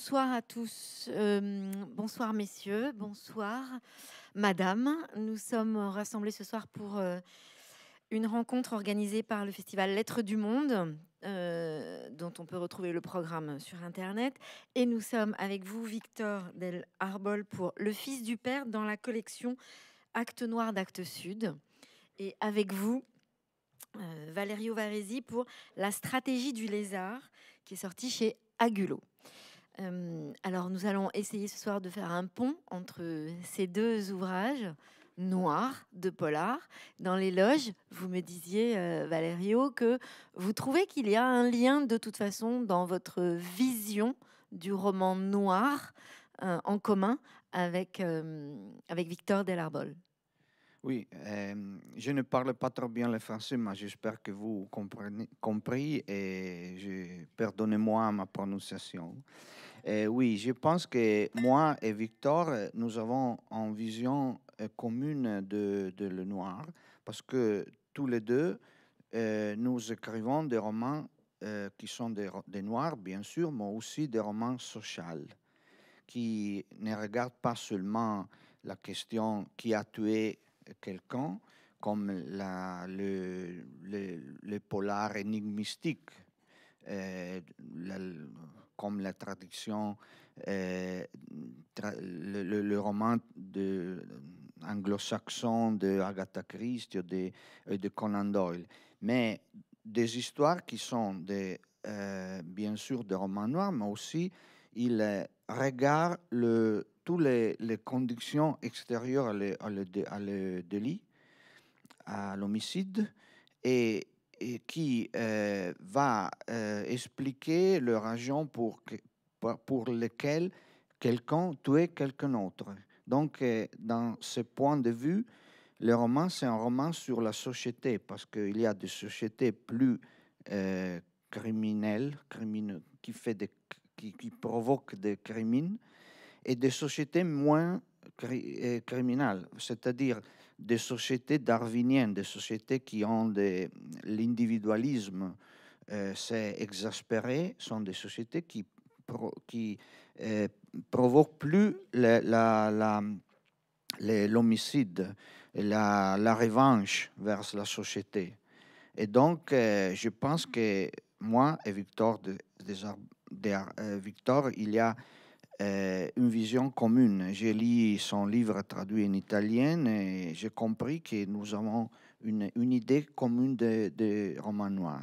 Bonsoir à tous. Euh, bonsoir messieurs. Bonsoir madame. Nous sommes rassemblés ce soir pour euh, une rencontre organisée par le festival Lettres du Monde, euh, dont on peut retrouver le programme sur Internet. Et nous sommes avec vous, Victor Del Arbol, pour Le Fils du Père dans la collection Acte Noir d'Acte Sud. Et avec vous, Valerio Varesi pour La stratégie du lézard, qui est sorti chez Agulo. Euh, alors nous allons essayer ce soir de faire un pont entre ces deux ouvrages noirs de polar. Dans les loges, vous me disiez, euh, Valerio, que vous trouvez qu'il y a un lien de toute façon dans votre vision du roman noir euh, en commun avec, avec Victor Delarbol. Oui, je ne parle pas trop bien le français, mais j'espère que vous comprenez compris et pardonnez-moi ma prononciation. Euh, oui, je pense que moi et Victor, euh, nous avons une vision euh, commune de, le noir, parce que tous les deux, nous écrivons des romans qui sont des, des, noirs, bien sûr, mais aussi des romans sociaux, qui ne regardent pas seulement la question qui a tué quelqu'un, comme le, le, polar énigmistique, euh, la, comme la traduction, euh, le, roman de, euh, anglo-saxon de Agatha Christie ou euh, de, Conan Doyle, mais des histoires qui sont des, bien sûr des romans noirs, mais aussi il regarde le, toutes les, conditions extérieures à à à l'homicide, et qui euh, va euh, expliquer le raison pour, pour lequel quelqu'un tuait quelqu'un autre. Donc, euh, dans ce point de vue, le roman, c'est un roman sur la société, parce qu'il y a des sociétés plus criminelles, qui, fait des, qui, provoquent des crimes, et des sociétés moins criminelles, c'est-à-dire des sociétés darwiniennes, des sociétés qui ont l'individualisme euh, c'est exaspéré, sont des sociétés qui, qui euh, provoquent plus l'homicide, la, la, revanche vers la société. Et donc, euh, je pense que moi et Victor, euh, Victor il y a euh, une vision commune. J'ai lu son livre traduit en italien et j'ai compris que nous avons une, une idée commune des de romans noirs.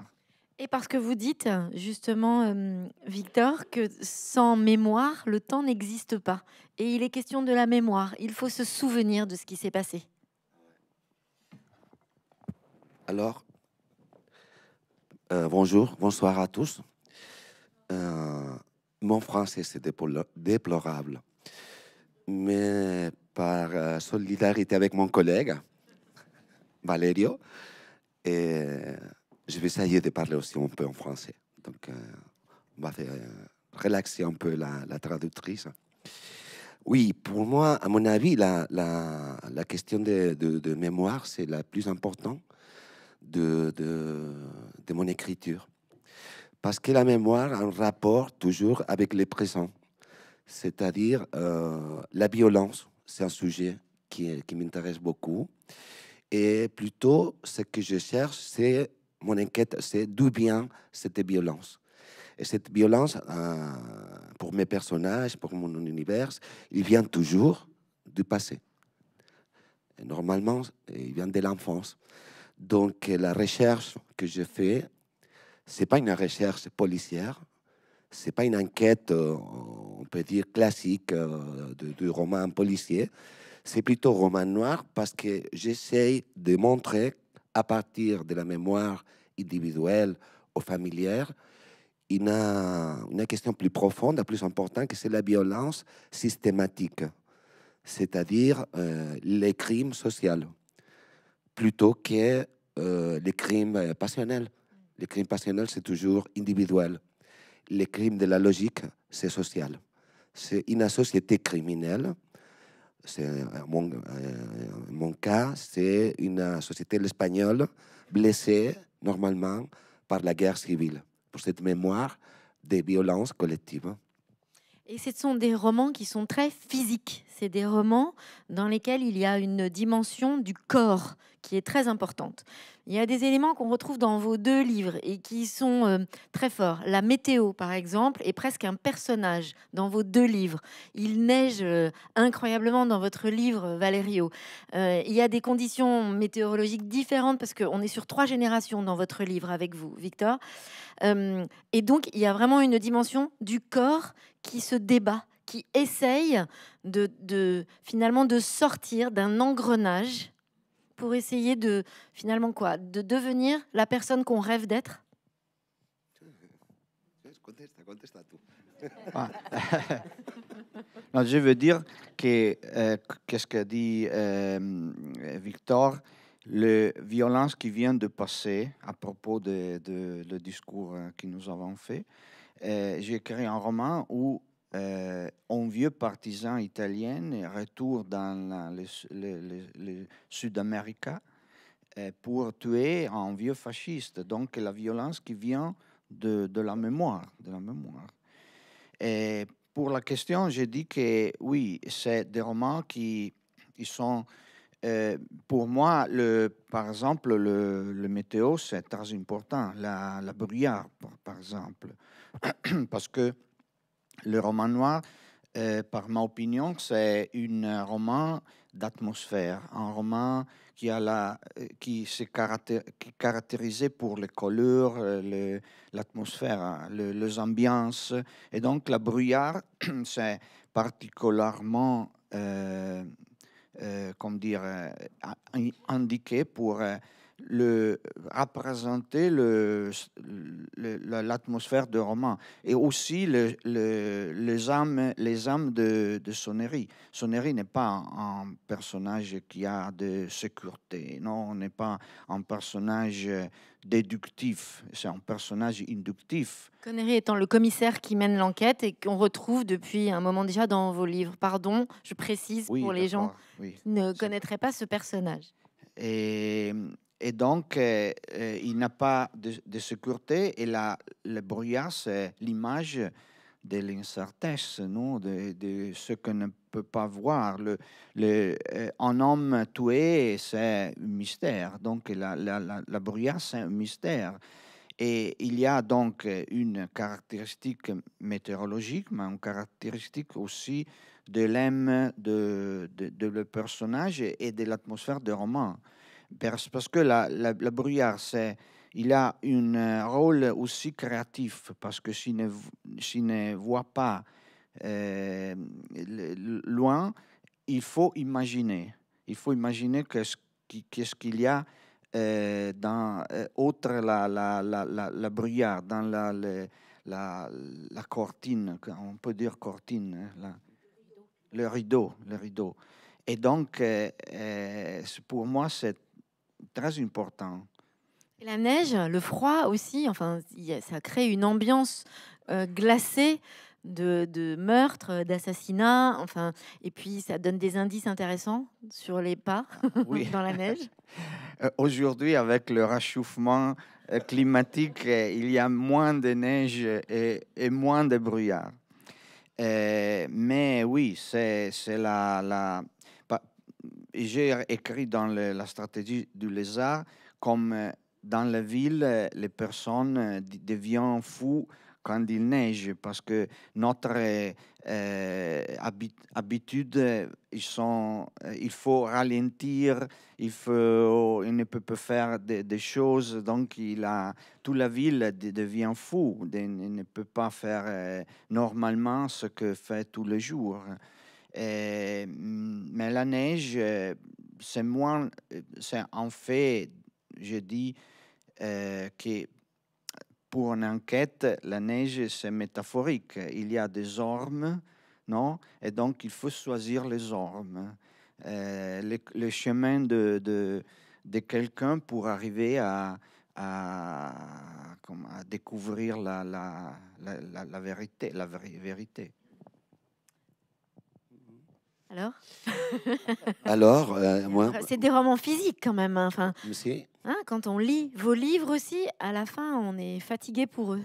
Et parce que vous dites justement, euh, Victor, que sans mémoire, le temps n'existe pas. Et il est question de la mémoire. Il faut se souvenir de ce qui s'est passé. Alors, euh, bonjour, bonsoir à tous. Euh, mon français, c'est déplorable. Mais par euh, solidarité avec mon collègue, Valerio, je vais essayer de parler aussi un peu en français. Donc, euh, on va faire, euh, relaxer un peu la, traductrice. Oui, pour moi, à mon avis, la, question de, mémoire, c'est la plus importante de mon écriture. Parce que la mémoire a un rapport toujours avec le présent. C'est-à-dire euh, la violence, c'est un sujet qui, qui m'intéresse beaucoup. Et plutôt, ce que je cherche, c'est mon enquête, c'est d'où vient cette violence. Et cette violence, euh, pour mes personnages, pour mon univers, il vient toujours du passé. normalement, il vient de l'enfance. Donc, la recherche que je fais ce n'est pas une recherche policière, ce n'est pas une enquête, euh, on peut dire, classique euh, du roman policier. C'est plutôt roman noir parce que j'essaye de montrer à partir de la mémoire individuelle ou familière une, euh, une question plus profonde, plus importante, que c'est la violence systématique, c'est-à-dire les crimes sociaux, plutôt que les crimes passionnels. Le crime passionnel, c'est toujours individuel. Le crime de la logique, c'est social. C'est une société criminelle. C'est euh, mon, euh, mon, cas, c'est une société espagnole blessée normalement par la guerre civile, pour cette mémoire des violences collectives. Et ce sont des romans qui sont très physiques. C'est des romans dans lesquels il y a une dimension du corps qui est très importante. Il y a des éléments qu'on retrouve dans vos deux livres et qui sont euh, très forts. La météo, par exemple, est presque un personnage dans vos deux livres. Il neige euh, incroyablement dans votre livre, Valerio. Euh, il y a des conditions météorologiques différentes parce qu'on est sur trois générations dans votre livre avec vous, Victor. et donc, il y a vraiment une dimension du corps qui se débat qui essaye de finalement de sortir d'un engrenage pour essayer de finalement quoi de devenir la personne qu'on rêve d'être ah. je veux dire que euh, qu'est-ce que dit euh, Victor le violence qui vient de passer à propos de, le discours hein, que nous avons fait. Euh, j'ai écrit un roman où euh, un vieux partisan italien retour dans le, Sud-Amérique euh, pour tuer un vieux fasciste. Donc la violence qui vient de, la mémoire, de la mémoire. Et pour la question, j'ai dit que oui, c'est des romans qui ils sont euh, pour moi, le, par exemple, le, météo, c'est très important. La, brouillard, par, par exemple. Parce que le roman noir, euh, par ma opinion, c'est un euh, roman d'atmosphère, un roman qui, a la, euh, qui se caractérisé pour les couleurs, l'atmosphère, hein, le, les ambiances. Et donc, la brouillard, c'est particulièrement, comme dire, indiqué pour le, représenter l'atmosphère de roman et aussi les âmes, les âmes de, de Sonnery. Sonnery n'est pas un, personnage qui a de sécurité, non, n'est pas un personnage déductif, c'est un personnage inductif. Connery étant le commissaire qui mène l'enquête et qu'on retrouve depuis un moment déjà dans vos livres. Pardon, je précise pour les gens qui ne connaîtraient pas ce personnage. Et et donc, euh, euh, il n'a pas de, sécurité et la, le brouillard, c'est l'image de l'incertesse, non de, ce qu'on ne peut pas voir. Le, le, euh, un homme tué, c'est un mystère. Donc, la, la, la, brouillard, c'est un mystère. Et il y a donc une caractéristique météorologique, mais une caractéristique aussi de l'âme de, de, de, le personnage et de l'atmosphère du roman parce, que la, la, c'est, il a un euh, rôle aussi créatif, parce que s'il ne, ne voit pas euh, loin, il faut imaginer. Il faut imaginer qu'est-ce qu'est-ce qu'il y a euh, dans euh, la, la, la, la, dans la, la, la, cortine, on peut dire cortine, hein, le rideau, le rideau. Et donc, euh, pour moi, c'est très important. la neige, le froid aussi, enfin, ça crée une ambiance euh, glacée de, meurtres, d'assassinats, enfin, et puis ça donne des indices intéressants sur les pas ah, dans la neige. Euh, aujourd'hui, avec le réchauffement euh, climatique, il y a moins de neige et, moins de brouillard. mais oui, c'est la j'ai écrit dans la stratégie du lézard comme euh, dans la ville, euh, les personnes euh, deviennent fous quand il neige parce que notre habitude, ils il faut ralentir, il, ne peut pas faire des choses. Donc, il a, toute la ville devient fou. Il ne peut pas faire normalement ce que fait tous les jours. Euh, mais la neige, euh, c'est moins. Euh, c'est en fait, je dis que pour une enquête, la neige, c'est métaphorique. Il y a des ormes, non Et donc, il faut choisir les ormes, le, chemin de, de, de quelqu'un pour arriver à, à, découvrir la, la, la, la vérité. La vérité. Alors Alors, euh, euh, C'est des romans physiques quand même. Hein, enfin, hein, quand on lit vos livres aussi, à la fin, on est fatigué pour eux.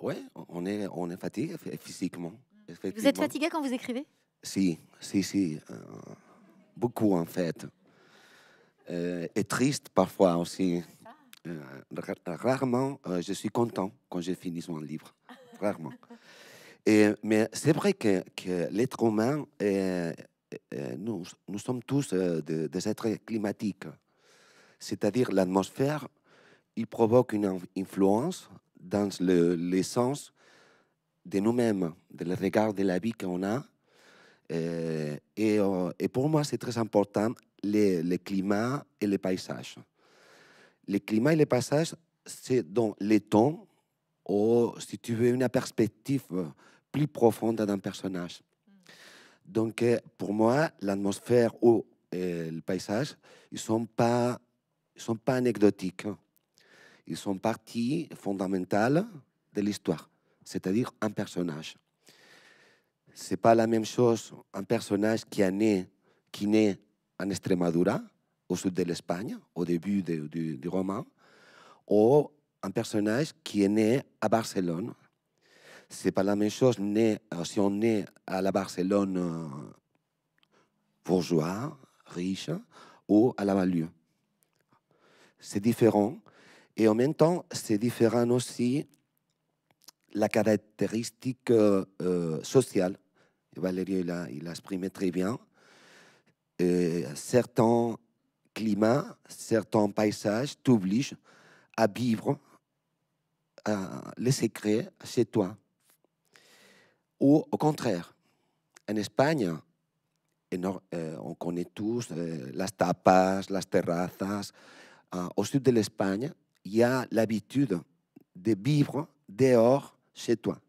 Oui, on est, on est fatigué physiquement. Vous êtes fatigué quand vous écrivez Si, si, si. Euh, beaucoup en fait. et triste parfois aussi. rarement, je suis content quand j'ai fini mon livre. Rarement. Et, mais c'est vrai que, que l'être humain est eh, eh, nous, nous sommes tous euh, des êtres climatiques. C'est-à-dire l'atmosphère, il provoque une influence dans l'essence de nous-mêmes, de le regard de la vie qu'on a. Eh, euh, et, pour moi, c'est très important, les, les climats et les paysages. Le climat et les paysage, c'est dans les temps, ou si tu veux, une perspective euh, plus profonde d'un personnage. Donc, eh, pour moi, l'atmosphère ou eh, le paysage, ils ne sont, pas, anecdotiques. Hein. Ils sont partie fondamentale de l'histoire, c'est-à-dire un personnage. Ce n'est pas la même chose un personnage qui, est né, qui naît en Extremadura, au sud de l'Espagne, au début du roman, ou un personnage qui est né à Barcelone, c'est pas la même chose si on est à la Barcelone euh, bourgeois, riche, ou à la banlieue. C'est différent. Et en même temps, c'est différent aussi la caractéristique euh, euh, sociale. Valérie l'a il exprimé très bien. certains climats, certains paysages t'obligent à vivre les secrets chez toi. Ou au contraire, en Espagne, eh, on connaît tous eh, les tapas, les terrazas. Eh, au sud de l'Espagne, il y a l'habitude de vivre dehors chez toi.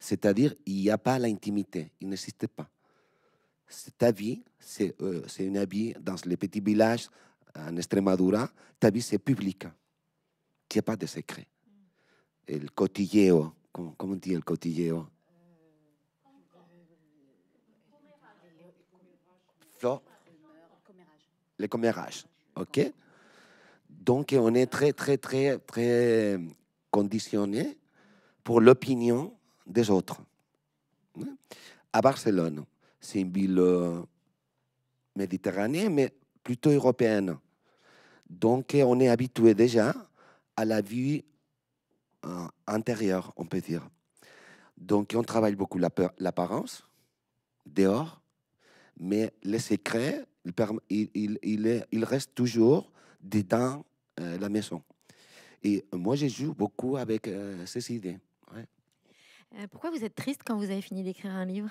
C'est-à-dire, il n'y a pas l'intimité, il n'existe pas. Ta vie, euh, c'est une vie dans les petits villages en Extremadura, ta vie, c'est public. Il n'y a pas de secret. Mm. Le cotilleo, comment, on dit le cotilleo Les commérages. OK Donc, on est très, très, très, très conditionné pour l'opinion des autres. À Barcelone, c'est une ville euh, méditerranéenne, mais plutôt européenne. Donc, on est habitué déjà à la vie euh, intérieure, on peut dire. Donc, on travaille beaucoup l'apparence, dehors, mais le secret, il, il, il, il reste toujours dedans euh, la maison. Et moi, je joue beaucoup avec euh, ces idées. Euh, pourquoi vous êtes triste quand vous avez fini d'écrire un livre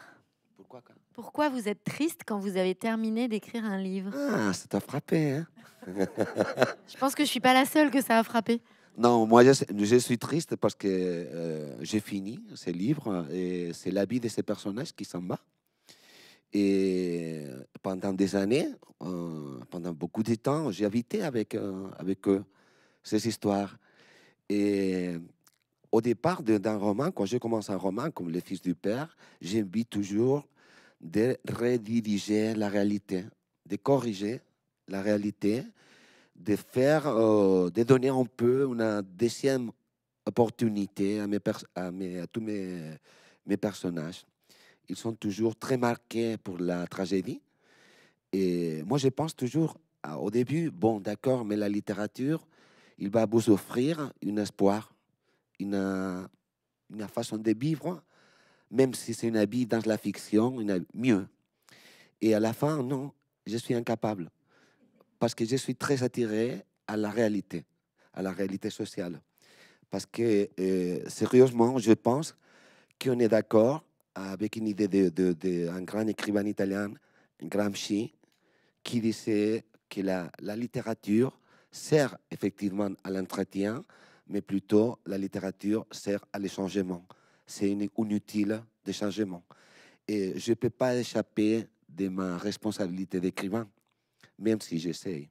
pourquoi, pourquoi vous êtes triste quand vous avez terminé d'écrire un livre Ah, ça t'a frappé. Hein je pense que je suis pas la seule que ça a frappé. Non, moi, je, suis triste parce que j'ai fini ce livre et c'est la vie de ces personnages qui s'en va. Et euh, pendant des années, euh, pendant beaucoup de temps, j'ai habité avec, euh, avec eux ces histoires. Et au départ d'un roman, quand je commence un roman comme Le Fils du Père, envie toujours de rediriger la réalité, de corriger la réalité, de faire, de donner un peu une deuxième opportunité à, mes à, mes, à tous mes, mes personnages ils sont toujours très marqués pour la tragédie. Et moi, je pense toujours ah, au début, bon, d'accord, mais la littérature, il va vous offrir un espoir, une, une façon de vivre, même si c'est une habit dans la fiction, une, mieux. Et à la fin, non, je suis incapable, parce que je suis très attiré à la réalité, à la réalité sociale. Parce que, euh, sérieusement, je pense qu'on est d'accord avec une idée d'un de, grand écrivain italien, Gramsci, qui disait que la, littérature sert effectivement à l'entretien, mais plutôt la littérature sert à l'échangement. C'est une, une de changement. Et je ne peux pas échapper de ma responsabilité d'écrivain, même si j'essaie.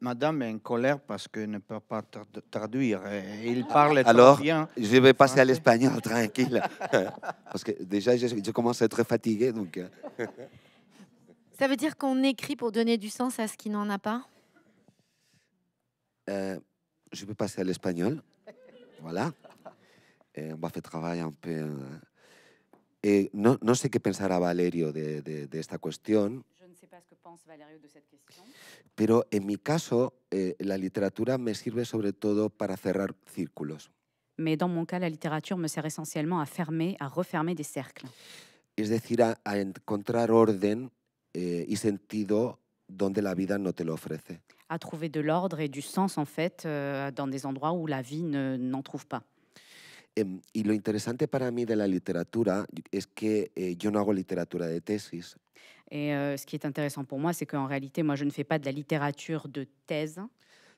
Madame est en colère parce qu'elle ne peut pas traduire. Il ah. parle Alors, très bien. je vais passer à l'espagnol tranquille. parce que déjà, je, commence à être fatigué. Donc... Euh. Ça veut dire qu'on écrit pour donner du sens à ce qui n'en a pas euh, Je vais passer à l'espagnol. Voilà. on va faire travail un peu. Euh. Et non je sé qué pensará Valerio de, de, de cette question sais pas ce que pense Valerio de cette question. Pero en mi caso, eh, la literatura me sirve sobre todo para cerrar círculos. Mais dans mon cas, la littérature me sert essentiellement à fermer, à refermer des cercles. Es decir, a, a encontrar orden eh, y sentido donde la vida no te lo ofrece. À trouver de l'ordre et du sens en fait euh, dans des endroits où la vie n'en ne, trouve pas. Eh, y lo interesante para mí de la literatura es que eh, yo no hago literatura de tesis, et euh, ce qui est intéressant pour moi, c'est qu'en réalité, moi, je ne fais pas de la littérature de thèse.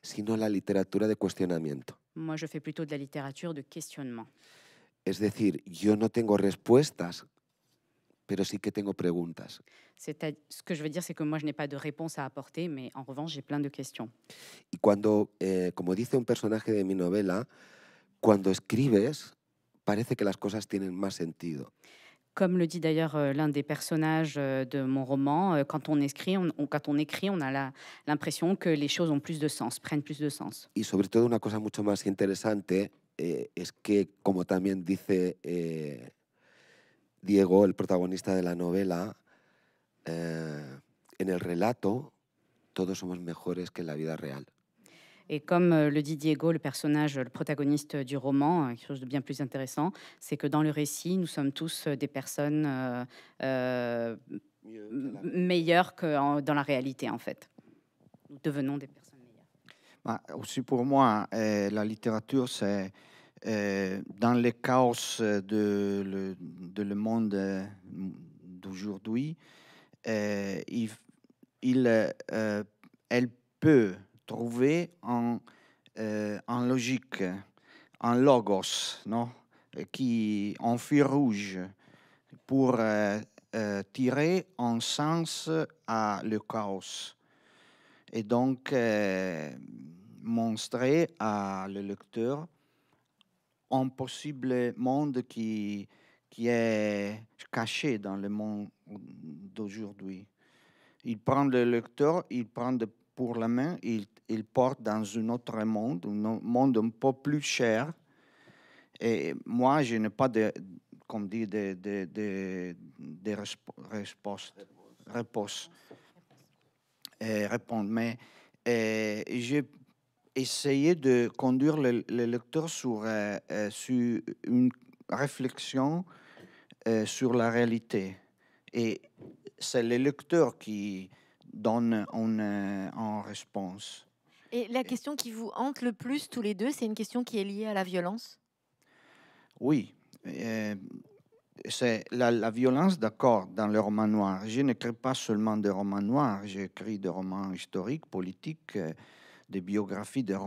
Sino la littérature de questionnement. Moi, je fais plutôt de la littérature de questionnement. Es decir, yo no tengo respuestas, pero sí que tengo preguntas. Ce que je veux dire, c'est que moi, je n'ai pas de réponse à apporter, mais en revanche, j'ai plein de questions. Y cuando, eh, como dice un personnage de mi novela, cuando escribes, parece que las cosas tienen de sentido. Comme le dit d'ailleurs euh, l'un des personnages euh, de mon roman, euh, quand on écrit, on, quand on, écrit, on a l'impression que les choses ont plus de sens, prennent plus de sens. Et surtout, une chose beaucoup plus intéressante, est eh, es que, como también dice eh, Diego, el protagonista de la novela, eh, en el relato todos somos mejores que la vida real. Et comme euh, le dit Diego, le personnage, le protagoniste du roman, euh, quelque chose de bien plus intéressant, c'est que dans le récit, nous sommes tous euh, des personnes meilleures que dans la réalité, en fait. Nous devenons des personnes meilleures. Bah, aussi pour moi, la littérature, c'est dans le chaos de le, monde d'aujourd'hui, il, il elle peut trouver en, euh, en logique, en logos, non qui en fil rouge pour euh, euh, tirer un sens à le chaos et donc montrer à le lecteur un possible monde qui, qui est caché dans le monde d'aujourd'hui. Il prend le lecteur, il prend pour la main, il il porte dans un autre monde, un monde un peu plus cher. Et moi, je n'ai pas de, comme dit, de, réponse. répondre. Mais j'ai essayé de conduire le, lecteur euh, euh, sur, une réflexion euh, sur la réalité. Et c'est le lecteur qui donne une réponse. Et la question qui vous hante le plus tous les deux, c'est une question qui est liée à la violence Oui. Euh, c'est la, violence, d'accord, dans le roman noir. Je n'écris pas seulement des romans noirs, j'écris des romans historiques, politiques, euh, des biographies, des,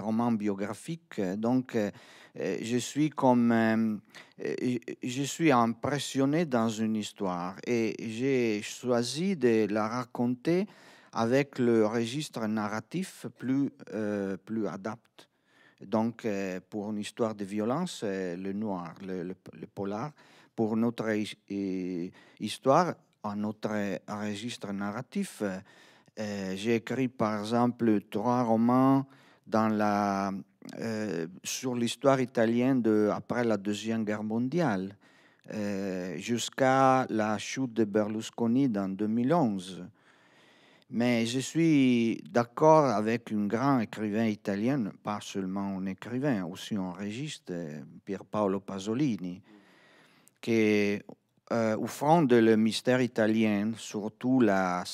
romans biographiques. Donc, euh, je suis comme... je suis impressionné dans une histoire et j'ai choisi de la raconter avec le registre narratif plus, euh, plus adapte. Donc, euh, pour une histoire de violence, euh, le noir, le, polar, pour notre histoire, un autre registre narratif. J'ai écrit, par exemple, trois romans dans la, sur l'histoire italienne de, après la Deuxième Guerre mondiale, jusqu'à la chute de Berlusconi en 2011. Mais je suis d'accord avec un grand écrivain italien, pas seulement un écrivain, aussi un régiste, euh, Pier Paolo Pasolini, qui, euh, au front de le mystère italien, surtout la,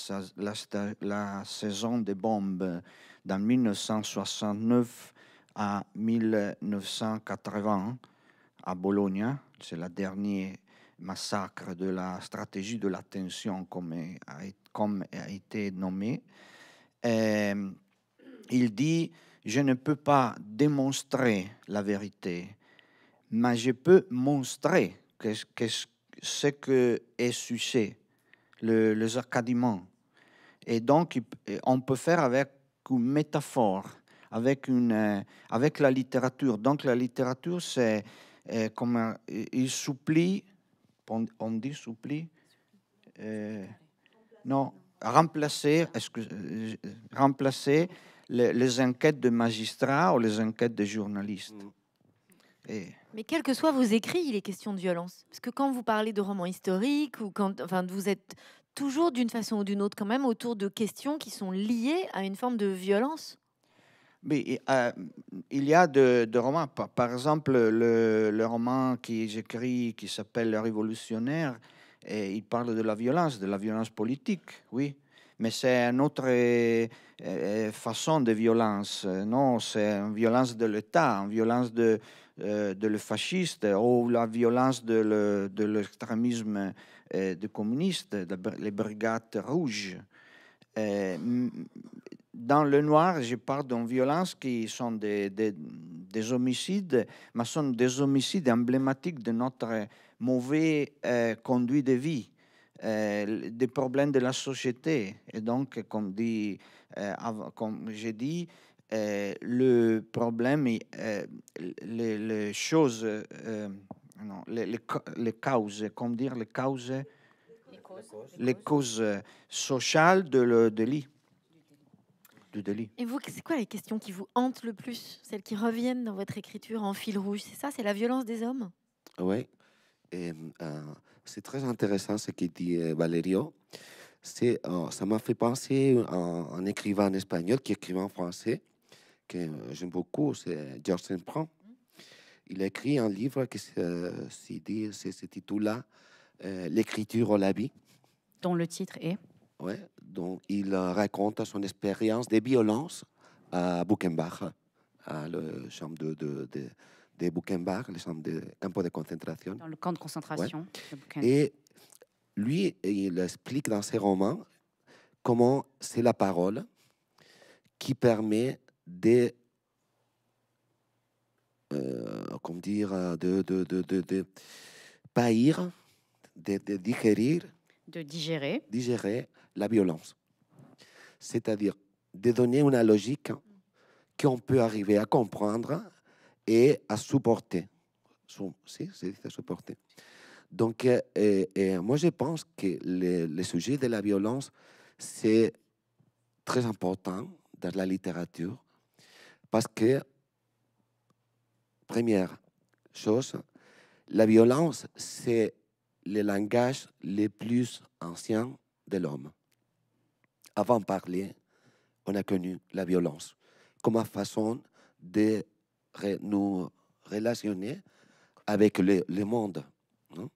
la, saison des bombes, dans 1969 à 1980, à Bologne, c'est le dernier massacre de la stratégie de l'attention comme a été comme a été nommé, euh, il dit, je ne peux pas démontrer la vérité, mais je peux montrer ce que est sucé, les le Et donc, euh, on peut faire avec une métaphore, avec, euh, la littérature. Donc, la littérature, c'est comme il supplie, on, dit supplie. Non, remplacer, que, euh, remplacer les, enquêtes de magistrats ou les enquêtes de journalistes. Mm. Mais quels que soient vos écrits, il est question de violence. Parce que quand vous parlez de romans historiques, ou quand, enfin, vous êtes toujours d'une façon ou d'une autre quand même autour de questions qui sont liées à une forme de violence. Mais, euh, il y a de, romans. Par, exemple, le, le roman que j'écris qui s'appelle Le Révolutionnaire, et eh, il parle de la violence, de la violence politique, oui. Mais c'est une autre eh, eh, façon de violence. Non, c'est une violence de l'État, une violence de, le fasciste ou la violence de l'extrémisme de communiste, les brigades rouges. dans le noir, je parle d'une violence qui sont des, des, des homicides, mais sont des homicides emblématiques de notre Mauvais euh, conduit de vie, euh, des problèmes de la société. Et donc, comme, dit, euh, comme j'ai dit, le problème, les, choses, les, causes, comme dire les causes, les causes, sociales de le délit. délit. Et vous, c'est quoi les questions qui vous hantent le plus Celles qui reviennent dans votre écriture en fil rouge C'est ça C'est la violence des hommes Oui. Euh, c'est très intéressant ce qu'il dit euh, Valerio. Euh, ça m'a fait penser à un écrivain espagnol qui écrivait en français, que j'aime beaucoup, c'est Georges Saint Il a écrit un livre qui ce titre-là, L'écriture au la Dont le titre est Oui, donc il raconte son expérience des violences à Buchenbach, à la chambre de, de de Buchenbach, les champs de de concentration. Dans le camp de concentration. Et lui, il explique dans ses romans comment c'est la parole qui permet de, euh, comment dire, de, de, de, de, païr, de, de de digérer, digérer la violence. C'est-à-dire de donner une logique qu'on peut arriver à comprendre et à supporter. Si, c'est supporter. Donc, euh, moi, je pense que le, sujet de la violence, c'est très important dans la littérature parce que, première chose, la violence, c'est le langage le plus ancien de l'homme. Avant de parler, on a connu la violence comme façon de nous relationner avec le, monde. Hein.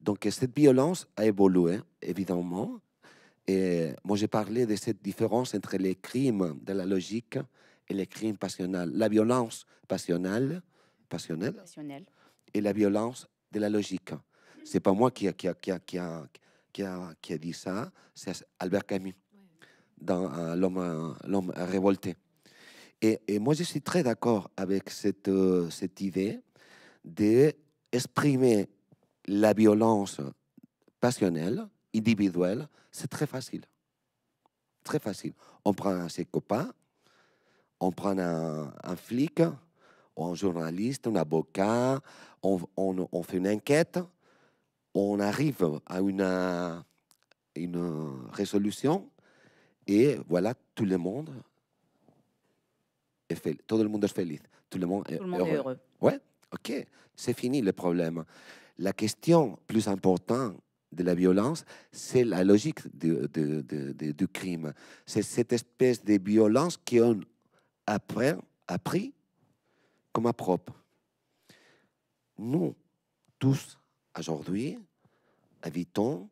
Donc cette violence a évolué, évidemment. Et moi, j'ai parlé de cette différence entre les crimes de la logique et les crimes passionnels. La violence passionnelle, passionnelle, et la violence de la logique. C'est pas moi qui a, qui a, dit ça, c'est Albert Camus, dans euh, euh, L'homme révolté. Et, moi, je suis très d'accord avec cette, euh, cette idée d'exprimer la violence passionnelle, individuelle. C'est très facile. Très facile. On prend ses copains, on prend un, flic, un journaliste, un avocat, on, on, on, fait une enquête, on arrive à une, une résolution, et voilà, tout le monde tout le monde est feliz. Tout le monde est, heureux. Ouais, ok, c'est fini le problème. La question plus importante de la violence, c'est la logique du crime. C'est cette espèce de violence qu'on apprend, appris comme propre. Nous, tous, aujourd'hui, habitons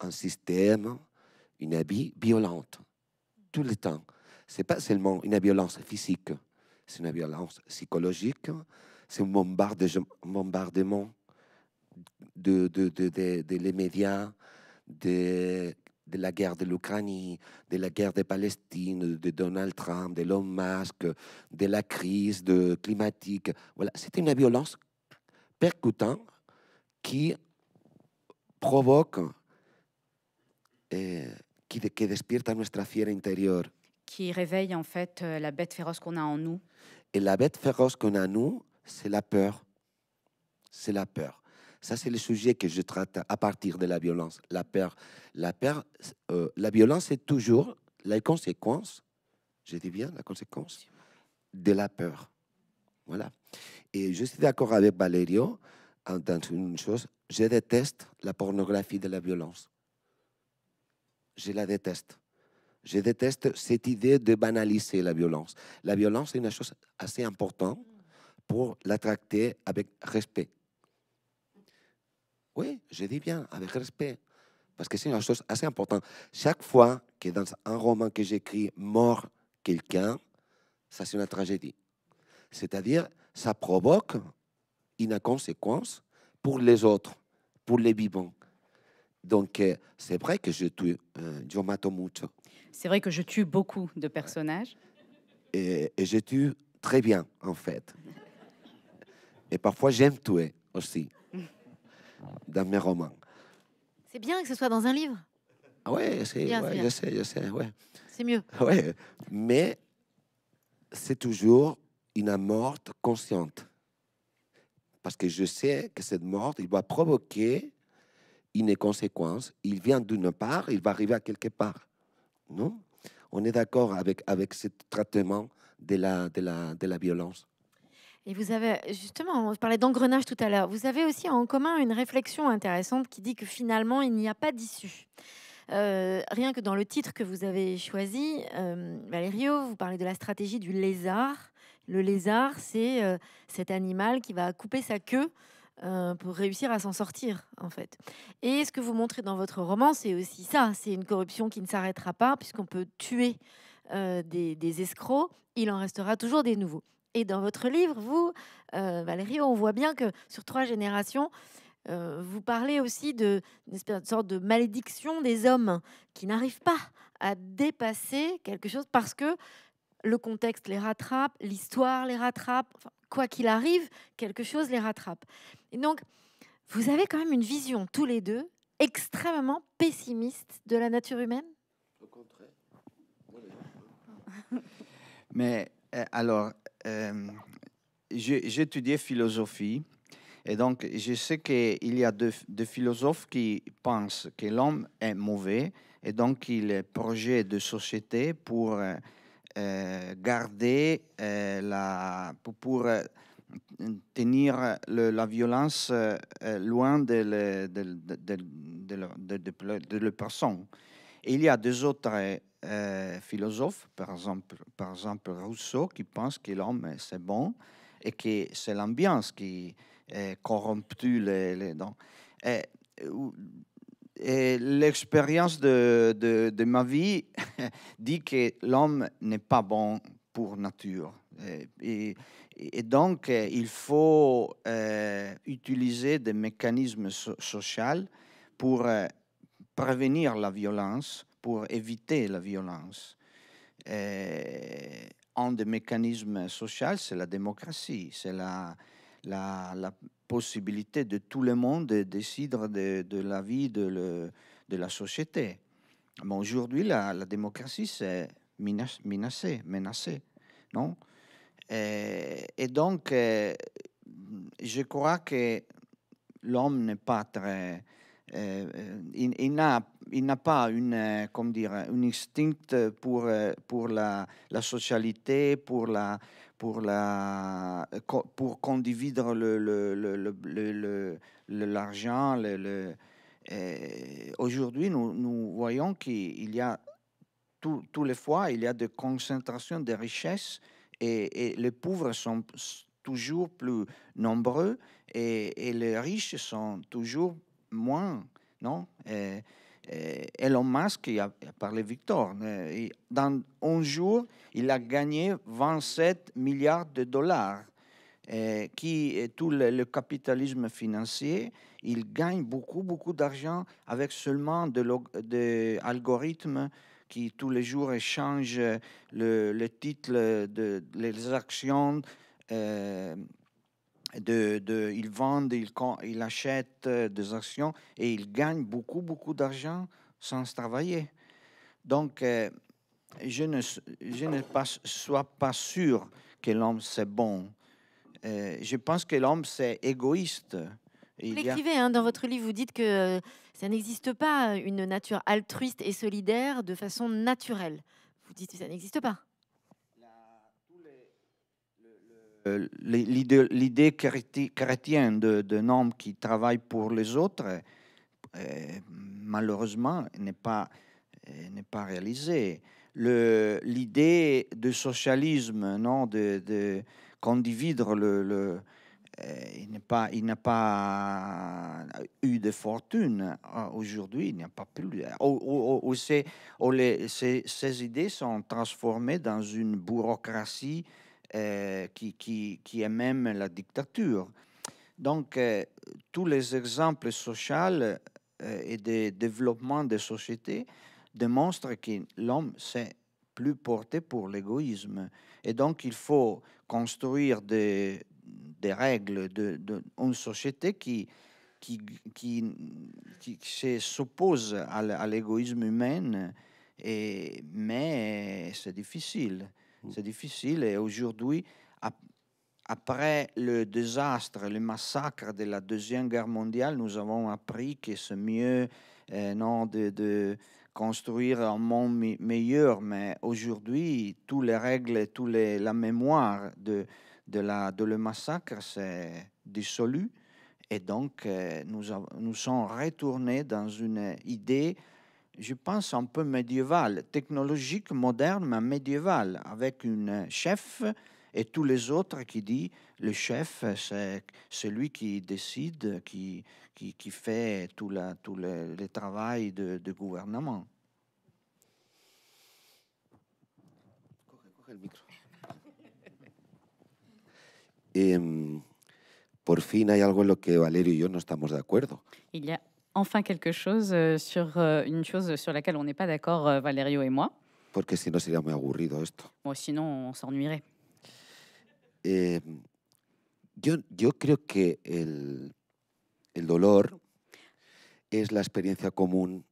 un système, une habit violente, tout le temps n'est pas seulement une violence physique, c'est une violence psychologique, c'est un bombardement de, de, de, les médias, de, la guerre de l'Ukraine, de la guerre de Palestine, de Donald Trump, de l'homme masque, de la crise de climatique. Voilà, c'est une violence percutante qui provoque, et eh, qui, qui despierta nuestra intérieure. intérieure qui réveille en fait euh, la bête féroce qu'on a en nous. Et la bête féroce qu'on a en nous, c'est la peur. C'est la peur. Ça, c'est le sujet que je traite à partir de la violence. La peur, la peur, euh, la violence est toujours la conséquence, j'ai dit bien la conséquence, de la peur. Voilà. Et je suis d'accord avec Valerio dans une chose, je déteste la pornographie de la violence. Je la déteste. Je déteste cette idée de banaliser la violence. La violence est une chose assez importante pour la avec respect. Oui, je dis bien, avec respect. Parce que c'est une chose assez importante. Chaque fois que dans un roman que j'écris, mort quelqu'un, ça c'est une tragédie. C'est-à-dire, ça provoque une conséquence pour les autres, pour les vivants. Donc, euh, c'est vrai que je tue, euh, je c'est vrai que je tue beaucoup de personnages. Et, je tue très bien, en fait. Et parfois, j'aime tuer aussi, dans mes romans. C'est bien que ce soit dans un livre. Ah ouais, c'est, ouais, je sais, je ouais. C'est mieux. Ouais, mais c'est toujours une morte consciente. Parce que je sais que cette morte, il va provoquer une conséquence. Il vient d'une part, il va arriver à quelque part. Non On est d'accord avec, avec ce traitement de la, de la, de la violence et vous avez, justement, on parlait d'engrenage tout à l'heure, vous avez aussi en commun une réflexion intéressante qui dit que finalement, il n'y a pas d'issue. Euh, rien que dans le titre que vous avez choisi, euh, vous parlez de la stratégie du lézard. Le lézard, c'est euh, cet animal qui va couper sa queue euh, pour réussir à s'en sortir, en fait. Et ce que vous montrez dans votre roman, c'est aussi ça, c'est une corruption qui ne s'arrêtera pas, puisqu'on peut tuer euh, des, escrocs, il en restera toujours des nouveaux. Et dans votre livre, vous, euh, Valérie, on voit bien que sur trois générations, vous parlez aussi d'une sorte de malédiction des hommes qui n'arrivent pas à dépasser quelque chose parce que le contexte les rattrape, l'histoire les rattrape quoi qu'il arrive, quelque chose les rattrape. Et donc, vous avez quand même une vision, tous les deux, extrêmement pessimiste de la nature humaine Au contraire. Hein. Mais euh, alors, euh, j'ai étudié philosophie. Et donc, je sais qu'il y a deux, philosophes qui pensent que l'homme est mauvais et donc il est projet de société pour euh, euh, garder euh, la, pour, pour euh, tenir la violence loin de, de, de la personne. Et il y a deux autres philosophes, par exemple, par exemple Rousseau, qui pensent que l'homme c'est bon et que c'est l'ambiance qui corrompt les, les dons l'expérience de, ma vie dit que l'homme n'est pas bon pour nature. Et, donc, il faut euh, utiliser des mécanismes sociaux pour euh, prévenir la violence, pour éviter la violence. un des mécanismes sociaux, c'est la démocratie, c'est la, possibilité de tout le monde de décider de, la vie de, de la société. Mais aujourd'hui, la, démocratie, c'est menacé, menacé, non et, donc, euh, je crois que l'homme n'est pas très... Euh, il, il n'a pas une dire un instinct pour pour la, socialité pour la pour, la, pour condividre le, le, le, le, l'argent. Le, euh, aujourd'hui, nous, nous voyons qu'il y a, tous les fois, il y a des concentrations de richesses et, et les pauvres sont toujours plus nombreux et, et, les riches sont toujours moins, non et, eh, Elon Musk a, parlé Victor. dans un jour, il a gagné 27 milliards de dollars. Eh, qui est tout le, capitalisme financier, il gagne beaucoup, beaucoup d'argent avec seulement des de algorithmes qui tous les jours échangent le, le titre, de, actions. Euh, de, de, ils vendent, ils, ils, achètent euh, des actions et ils gagnent beaucoup, beaucoup d'argent sans travailler. Donc, euh, je ne, je ne pas, sois pas sûr que l'homme, c'est bon. Euh, je pense que l'homme, c'est égoïste. vous l'écrivez hein, dans votre livre, vous dites que ça n'existe pas une nature altruiste et solidaire de façon naturelle. Vous dites que ça n'existe pas. Euh, l'idée chrétienne d'un homme qui travaille pour les autres, euh, malheureusement, n'est pas, euh, n'est pas réalisée. L'idée du socialisme, non, de, de le, il n'a pas, il n'a pas eu de fortune. Aujourd'hui, il n'y a pas plus. les ces, ces, idées sont transformées dans une bureaucratie euh, qui, qui, qui est même la dictature. Donc, euh, tous les exemples sociaux euh, et de développement des sociétés démontrent que l'homme s'est plus porté pour l'égoïsme. Et donc, il faut construire des, des règles de, une société qui, qui, qui, qui s'oppose à l'égoïsme humain, et, mais c'est difficile. Mm. C'est difficile. Et aujourd'hui, après le désastre, le massacre de la Deuxième Guerre mondiale, nous avons appris que c'est mieux euh, non, de, construire un monde meilleur. Mais aujourd'hui, toutes les règles, toute la mémoire de, de, la, de le massacre s'est dissolue. Et donc, euh, nous, nous sommes retournés dans une idée je pense, un peu médiéval, technologique, moderne, mais médiéval, avec une chef et tous les autres qui dit le chef, c'est celui qui décide, qui, qui, qui fait tout, la, tout le, travail de, gouvernement. Et, por fin hay algo en lo que Valerio y yo no estamos de acuerdo. Il y enfin quelque chose euh, sur euh, une chose sur laquelle on n'est pas d'accord, euh, Valerio et moi. Porque si sería muy aburrido esto. Bon, sinon, on s'ennuierait. Je eh, yo, que le el dolor est la experiencia común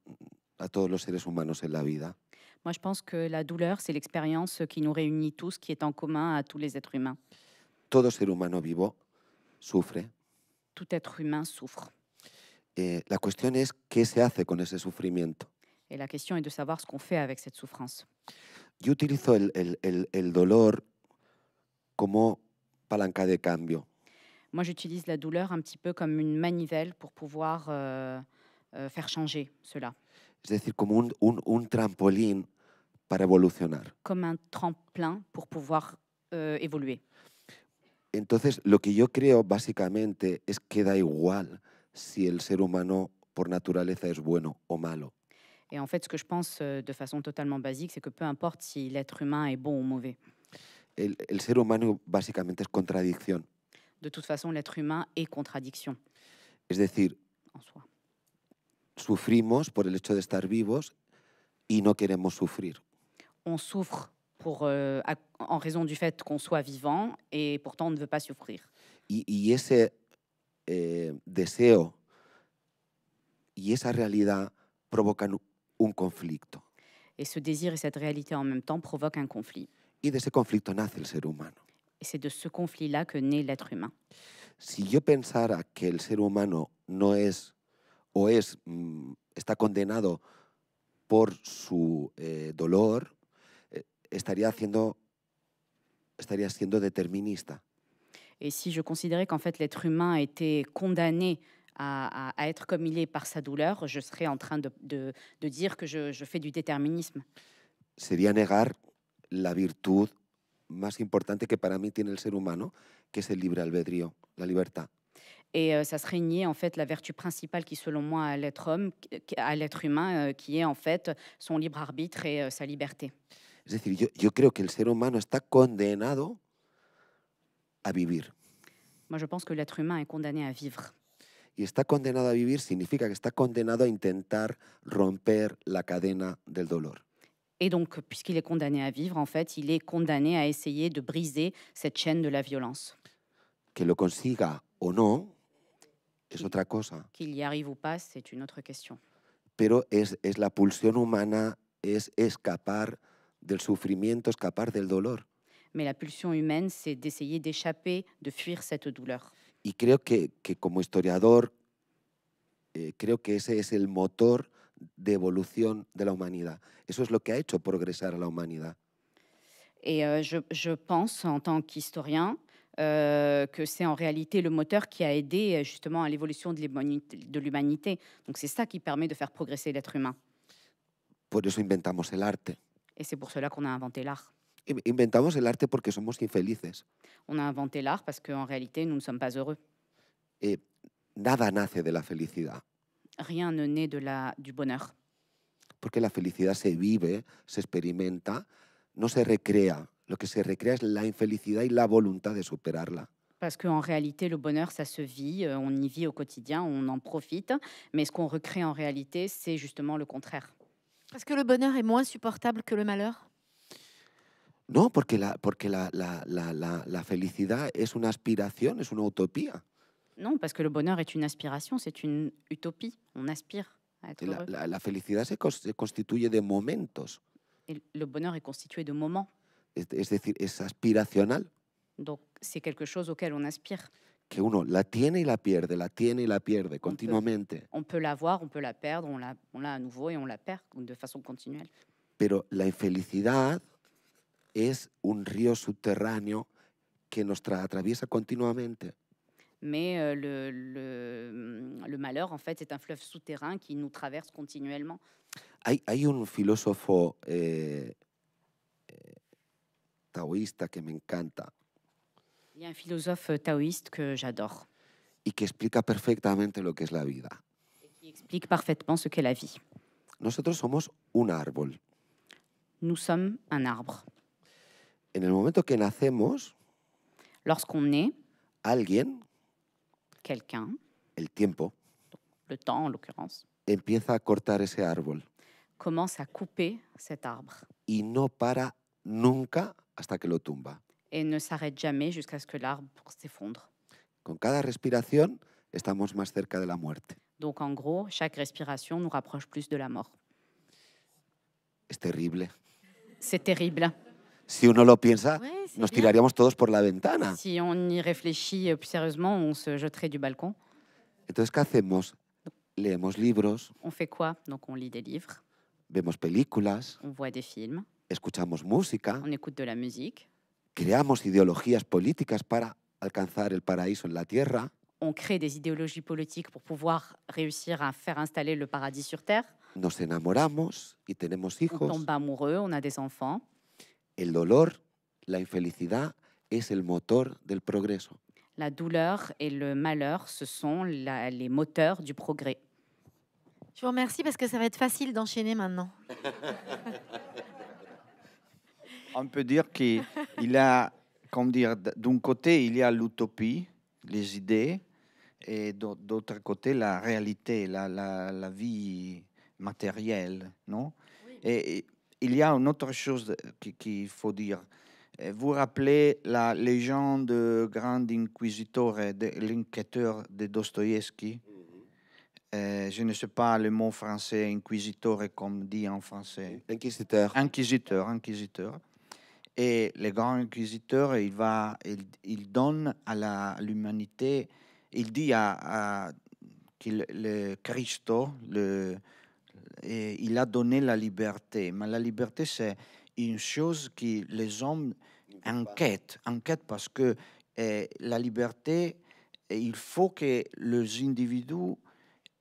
a todos los seres humanos en la vida. Moi, je pense que la douleur, c'est l'expérience qui nous réunit tous, qui est en commun à tous les êtres humains. Todo ser humano vivo Tout être humain souffre. Et eh, la question est qu'est-ce se fait con ese sufrimiento. Et la question est de savoir ce qu'on fait avec cette souffrance. Yo utilizo el, el, el, el dolor como palanca de cambio. Moi, j'utilise la douleur un petit peu comme une manivelle pour pouvoir euh, euh faire changer cela. C'est-à-dire comme un, un, un trampoline para évoluer. Comme un tremplin pour pouvoir euh, évoluer. Entonces, lo que yo creo básicamente es que da igual si el ser humano por naturaleza es bueno o malo. Et en fait, ce que je pense euh, de façon totalement basique, c'est que peu importe si l'être humain est bon ou mauvais. El, el ser humano básicamente De toute façon, l'être humain est contradiction. Es decir, en soi. sufrimos por el hecho de estar vivos y no queremos souffrir. On souffre pour, euh, en raison du fait qu'on soit vivant et pourtant on ne veut pas souffrir. Y, y eh, deseo y esa realidad provocan un conflicto. Et ce désir et cette réalité en même temps provocan un conflicto. Y de ese conflicto nace el ser humano. Y es de ese conflicto que que el ser humano. Si yo pensara que el ser humano no es o es mm, está condenado por su eh, dolor, eh, estaría haciendo estaría siendo determinista. Et si je considérais qu'en fait l'être humain était condamné à, être comme il est par sa douleur, je serais en train de, dire que je, fais du déterminisme. Sería negar la virtud más importante que para mí tiene el ser humano, que es el libre albedrío, la libertad. Et euh, ça serait nier en fait la vertu principale qui, selon moi, à l'être homme, à l'être humain, euh, qui est en fait son libre arbitre et euh, sa liberté. Es decir, yo, yo creo que el ser humano está condenado a Moi, je pense que l'être humain est condamné à vivre. Y está condenado a vivir significa que está condenado a intentar romper la cadena del dolor. Et donc, puisqu'il est condamné à vivre, en fait, il est condamné à essayer de briser cette chaîne de la violence. Que le consiga ou non, c'est autre cosa. Qu'il y arrive ou pas, c'est une autre question. Mais es, la pulsion humana, est escapar del sufrimiento, escapar del dolor mais la pulsion humaine, c'est d'essayer d'échapper, de fuir cette douleur. Y creo que, historiador, eh, creo que ese es el motor de de la humanidad. Eso es lo que ha hecho progresar a la humanidad. Et euh, je, pense, en tant qu'historien, euh, que c'est en réalité le moteur qui a aidé euh, justement à l'évolution de l'humanité. Donc c'est ça qui permet de faire progresser l'être humain. Et c'est pour cela qu'on a inventé l'art inventamos el arte porque On a inventé l'art parce qu'en réalité, nous ne sommes pas heureux. Et eh, nada nace de la felicidad, Rien ne naît de la, du bonheur. que la felicidad se vive, se experimenta, no se recrea. Lo que se recrea es la infelicidad y la voluntad de superarla. Parce qu'en réalité, le bonheur, ça se vit, euh, on y vit au quotidien, on en profite. Mais ce qu'on recrée en réalité, c'est justement le contraire. Parce que le bonheur est moins supportable que le malheur No, porque, la, porque la, la, la, felicidad es una aspiración, es una utopía. No, parce pues que le bonheur est une aspiration, c'est une utopie. On aspire à être La, felicidad se, constituye de momentos. le bonheur est constitué de momentos. Es, decir, es aspiracional. Donc, c'est quelque chose auquel on aspire. que uno la tiene y la pierde, la tiene y la pierde continuamente. On peut, voir on peut la perdre, on la, on à nouveau et on la perd de façon continuelle. Pero la infelicidad es un río subterráneo que nos atraviesa continuamente. Mais euh, le, le, mm, le, malheur, en fait, c'est un fleuve souterrain qui nous traverse continuellement. Hay, hay un filósofo eh, eh, que me encanta. Il y a un philosophe euh, taoïste que j'adore. Y que explica perfectamente lo que es la vida. Et qui explique parfaitement ce qu'est la vie. Nosotros somos un árbol. Nous sommes un arbre en el momento que nacemos, lorsqu'on est, alguien, quelqu'un, el tiempo, le temps en l'occurrence, empieza a cortar ese árbol commence à couper cet arbre y no para nunca hasta que lo tumba. et ne s'arrête jamais jusqu'à ce que l'arbre s'effondre. Con cada respiración estamos más cerca de la muerte. Donc en gros, chaque respiration nous rapproche plus de la mort. Es terrible. C'est terrible si uno lo piensa, ouais, nos bien. tiraríamos todos por la ventana. Si on y réfléchit euh, plus sérieusement, on se jeterait du balcon. Entonces, ¿qué hacemos? Leemos libros. On fait quoi? Donc, on lit des livres. Vemos películas. On voit des films. Escuchamos música. On écoute de la musique. Creamos ideologías políticas para alcanzar el paraíso en la tierra. On crée des idéologies politiques pour pouvoir réussir à faire installer le paradis sur terre. Nos enamoramos y tenemos hijos. On tombe amoureux, on a des enfants. Le dolor, la infelicidad es le moteur del progreso. La douleur et le malheur, ce sont les moteurs du progrès. Je vous remercie parce que ça va être facile d'enchaîner maintenant. On peut dire qu'il a, comme dire, d'un côté, il y a l'utopie, les idées, et d'autre côté, la réalité, la, vie matérielle, non et, il y a une autre chose euh, qu'il faut dire. Euh, vous rappelez la légende de Grand inquisiteur de l'inquiéteur de Dostoïevski mhm. euh, je ne sais pas le mot français inquisiteur comme dit en français. Inquisiteur. Inquisiteur, inquisiteur. Et le grand inquisiteur, il va, il, donne à l'humanité, il dit à, le, le le, il a donné la liberté. Mais la liberté, c'est une chose qui les hommes enquêtent, enquêtent parce que eh, la liberté, eh, il faut que les individus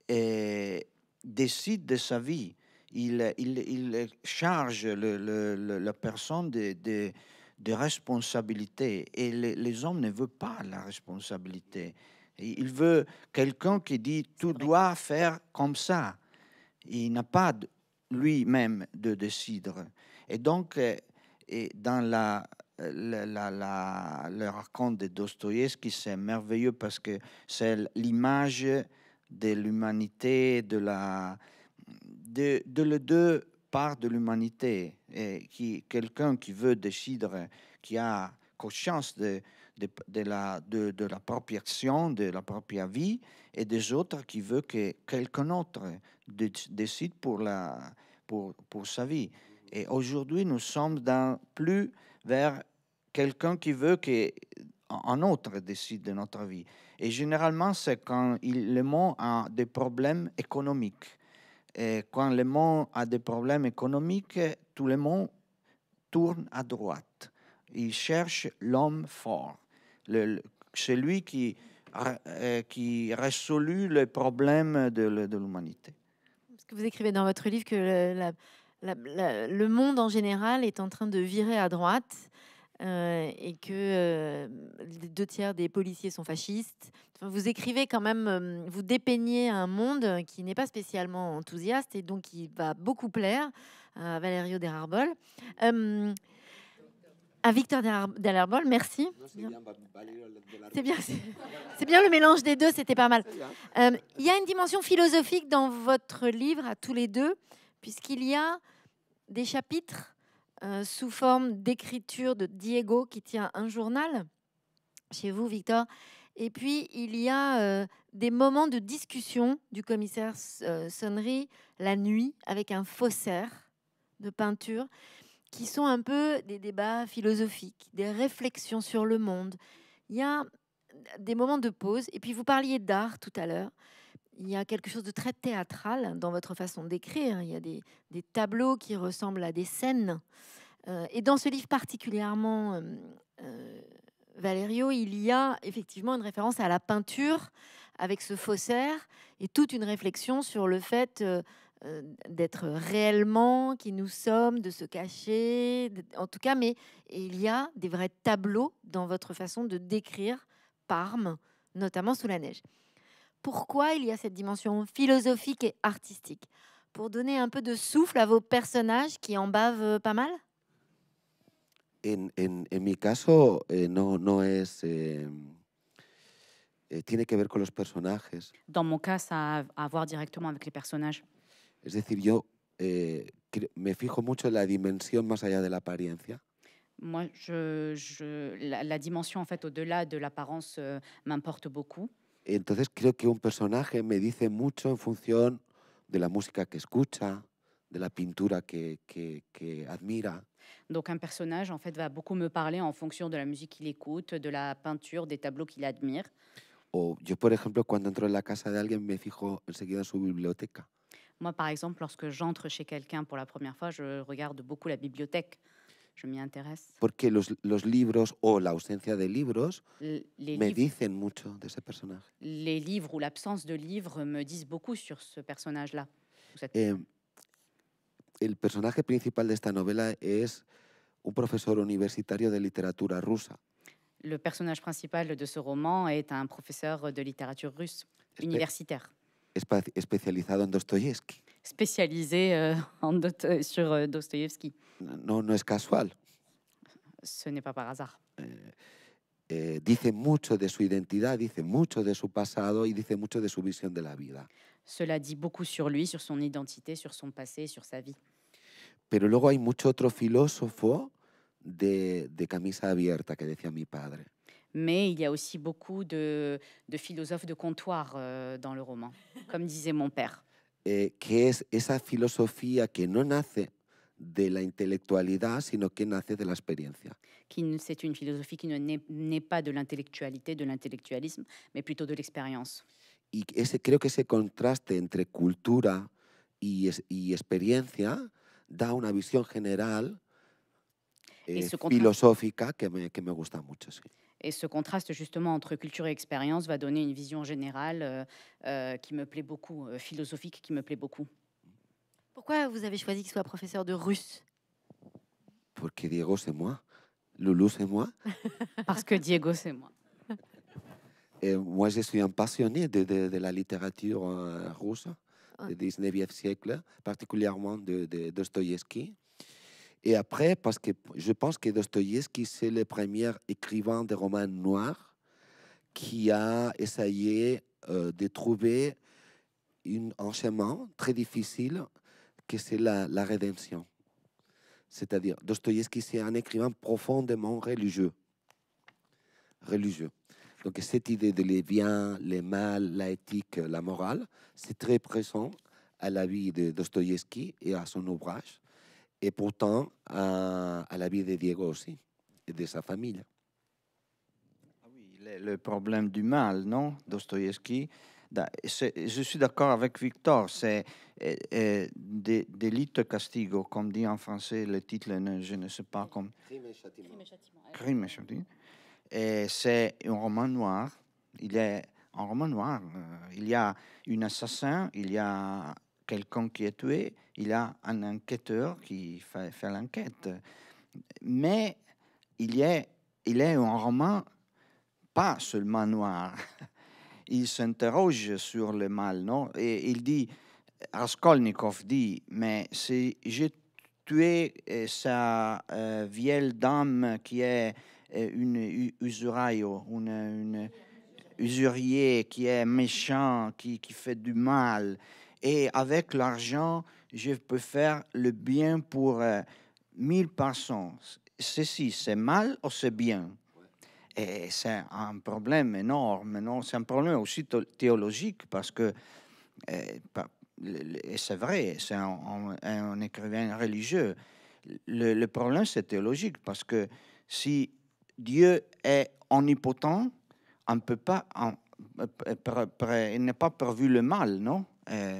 décide eh, décident de sa vie. Il, il, charge la personne de, responsabilité et les, hommes ne veulent pas la responsabilité. Il veut quelqu'un qui dit tout doit faire comme ça. Il n'a pas lui-même de décider, Et donc, euh, dans euh, la, le raconte de Dostoïevski, c'est merveilleux parce que c'est l'image de l'humanité, de la de, de les deux parts de l'humanité, qui quelqu'un qui veut décider, qui a conscience de, de, la, de, propre action, de la propre vie, et des autres qui veut que quelqu'un d'autre décide pour, la, pour, pour sa vie. Et aujourd'hui, nous sommes plus vers quelqu'un qui veut que un autre décide de notre vie. Et généralement, c'est quand le monde a des problèmes économiques. Et quand le monde a des problèmes économiques, tout le monde tourne à droite. Il cherche l'homme fort, le, celui qui, euh, qui résout les problèmes de, de l'humanité que vous écrivez dans votre livre que le monde en général est en train de virer à droite. Euh, et que euh, deux tiers des policiers sont fascistes. vous écrivez quand même, euh, vous dépeignez un monde qui n'est pas spécialement enthousiaste et donc qui va beaucoup plaire à Valerio Derarbol à Victor Dall'Arbol, Merci. C'est bien. Bah, bah, euh, c'est bien, le mélange des deux, c'était pas mal. Euh, il y a une dimension philosophique dans votre livre, à tous les deux, puisqu'il y a des chapitres euh, sous forme d'écriture de Diego qui tient un journal chez vous, Victor. Et puis, il y a des moments de discussion du commissaire Sonnery la nuit avec un faussaire de peinture qui sont un peu des débats philosophiques, des réflexions sur le monde. Il y a des moments de pause. Et puis vous parliez d'art tout à l'heure. Il y a quelque chose de très théâtral dans votre façon d'écrire. Il y a des, tableaux qui ressemblent à des scènes. Euh, et dans ce livre particulièrement, euh, euh, Valerio, il y a effectivement une référence à la peinture avec ce faussaire et toute une réflexion sur le fait euh, euh, d'être réellement qui nous sommes, de se cacher, en tout cas, mais il y a des vrais tableaux dans votre façon de décrire Parme, notamment sous la neige. Pourquoi il y a cette dimension philosophique et artistique Pour donner un peu de souffle à vos personnages qui en bavent pas mal Dans mon cas, ça a à voir directement avec les personnages. Es decir, yo eh, me fijo mucho en la dimensión más allá de la apariencia. la, la, dimensión, en fait, au-delà de l'apparence, euh, m'importe beaucoup. Entonces creo que un personaje me dice mucho en función de la música que escucha, de la pintura que, admira. Donc un personaje, en fait, va beaucoup me parler en función de la musique qu'il écoute, de la peinture, des tableaux qu'il admire. O yo, por ejemplo, cuando entro en la casa de alguien me fijo enseguida en su biblioteca. Moi, par exemple, lorsque j'entre chez quelqu'un pour la première fois, je regarde beaucoup la bibliothèque. Je m'y intéresse. Parce que les libros o la de livres me livres, beaucoup de ce personnage. Les livres ou l'absence de livres me disent beaucoup sur ce personnage-là. Le personnage principal de cette novela est un professeur universitaire de littérature russe. Le personnage principal de ce roman est un professeur de littérature russe, universitaire. especializado en Dostoyevsky. Spécialisé eh, en eh, No, no es casual. Ce n'est pas par hasard. Eh, dice mucho de su identidad, dice mucho de su pasado y dice mucho de su visión de la vida. Cela dit beaucoup sur lui, sur son identité, sur son passé, sur sa vie. Pero luego hay mucho otro filósofo de camisa abierta que decía mi padre. mais il y a aussi beaucoup de, philosophes de comptoir euh, dans le roman, comme disait mon père. quest eh, que esa qui que de la intellectualité, sino que nace de l'expérience. C'est une philosophie qui ne naît pas de l'intellectualité, de l'intellectualisme, mais plutôt de l'expérience. Et je crois que ce contraste entre culture et expérience donne une vision générale et, philosophique que que me gusta Et ce contraste justement entre culture et expérience va donner une vision générale euh, euh, qui me plaît beaucoup, euh, philosophique qui me plaît beaucoup. Pourquoi vous avez choisi qu'il soit professeur de russe Parce que Diego c'est moi, Loulou c'est moi. Parce que Diego c'est moi. Et moi je suis un passionné de, de, de la littérature russe du 19e siècle, particulièrement de, de Dostoïevski. Et après, parce que je pense que Dostoïevski, c'est le premier écrivain de romans noirs qui a essayé euh, de trouver une, un chemin très difficile, que c'est la, rédemption. C'est-à-dire, Dostoïevski, c'est un écrivain profondément religieux. Religieux. Donc, cette idée de les biens, les mal, la éthique, la morale, c'est très présent à la vie de Dostoïevski et à son ouvrage et pourtant à, la vie de Diego aussi, et de sa famille. Ah oui, le, problème du mal, non, Dostoïevski je suis d'accord avec Victor, c'est euh, eh, eh, délite castigo, comme dit en français le titre, je ne sais pas comme. Crime et châtiment. Crime et châtiment. c'est un roman noir. Il est un roman noir. Euh, il y a un assassin, il y a quelqu'un qui est tué, il a un enquêteur qui fait, l'enquête. Mais il est, il est un roman pas seulement noir. Il s'interroge sur le mal, non Et il dit, Raskolnikov dit, mais si j'ai tué euh, sa euh, vieille dame qui est euh, une usuraille, une, une usurier qui est méchant, qui, qui fait du mal, et avec l'argent, je peux faire le bien pour euh, mille 1000 personnes. Ceci, c'est mal ou c'est bien Et c'est un problème énorme, non C'est un problème aussi théologique parce que, euh, et, c'est vrai, c'est un, écrivain religieux. Le, problème, c'est théologique parce que si Dieu est omnipotent, on ne peut pas, il n'est pas prévu le mal, non euh,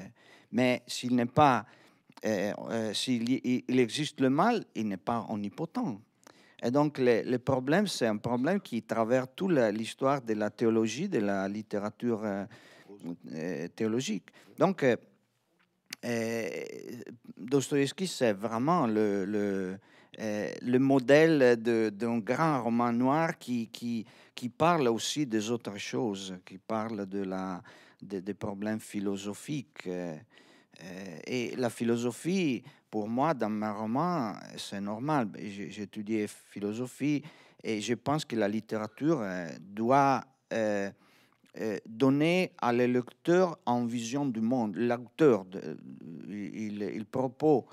mais s'il n'est pas, euh, euh, s'il il existe le mal, il n'est pas omnipotent. Et donc, le, problème, c'est un problème qui traverse toute l'histoire de la théologie, de la littérature euh, théologique. Donc, Dostoïevski, c'est vraiment le, le, modèle d'un grand roman noir qui, qui, parle aussi des autres choses, qui parle de la, des problèmes philosophiques. Euh, et la philosophie, pour moi, dans mes romans, c'est normal. J'étudiais philosophie et je pense que la littérature euh, doit euh, donner à le lecteur une vision du monde. L'auteur, il, il, propose,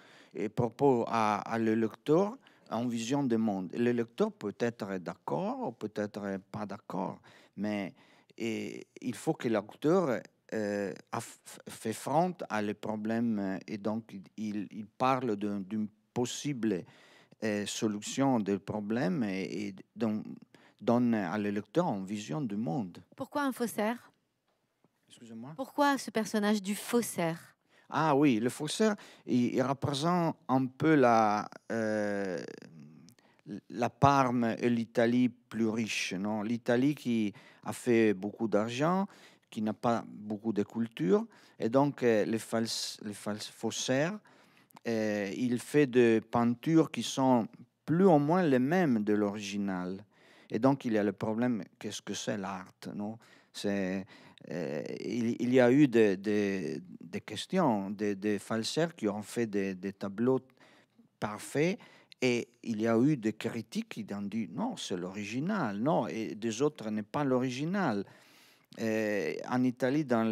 à, le lecteur une vision du monde. Le lecteur peut être d'accord ou peut être pas d'accord, mais il faut que l'auteur euh, a fait front à les problèmes euh, et donc il, parle d'une possible euh, solution des problèmes et, donne à l'électeur une vision du monde. Pourquoi un faussaire Excusez-moi. Pourquoi ce personnage du faussaire Ah oui, le faussaire, il, représente un peu la, la Parme et l'Italie plus riche. Non L'Italie qui a fait beaucoup d'argent, qui n'a pas beaucoup de culture. Et donc, euh, les, les faussaires, euh, il fait des peintures qui sont plus ou moins les mêmes de l'original. Et donc, il y a le problème, qu'est-ce que c'est l'art non c'est, euh, il, y a eu des, questions, des, faussaires falsaires qui ont fait des, des, tableaux parfaits, et il y a eu des critiques qui ont dit non, c'est l'original, non, et des autres n'est pas l'original. Euh, en Italie, dans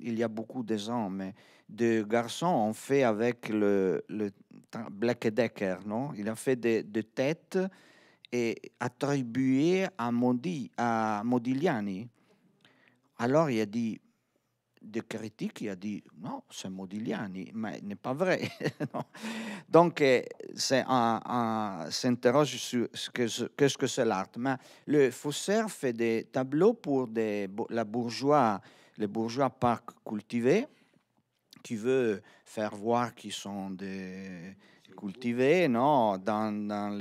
il y a beaucoup de gens, mais de garçons ont fait avec le, Black Decker, non Il a fait des de têtes et attribué à, Modi, à Modigliani. Alors il a dit de critiques qui a dit non, c'est Modigliani, mais n'est pas vrai. Donc, euh, c'est s'interroge sur ce que, qu'est-ce que c'est l'art. Mais le faussaire fait des tableaux pour des, la bourgeois, les bourgeois parcs cultivés qui veut faire voir qu'ils sont des cultivés, non, dans,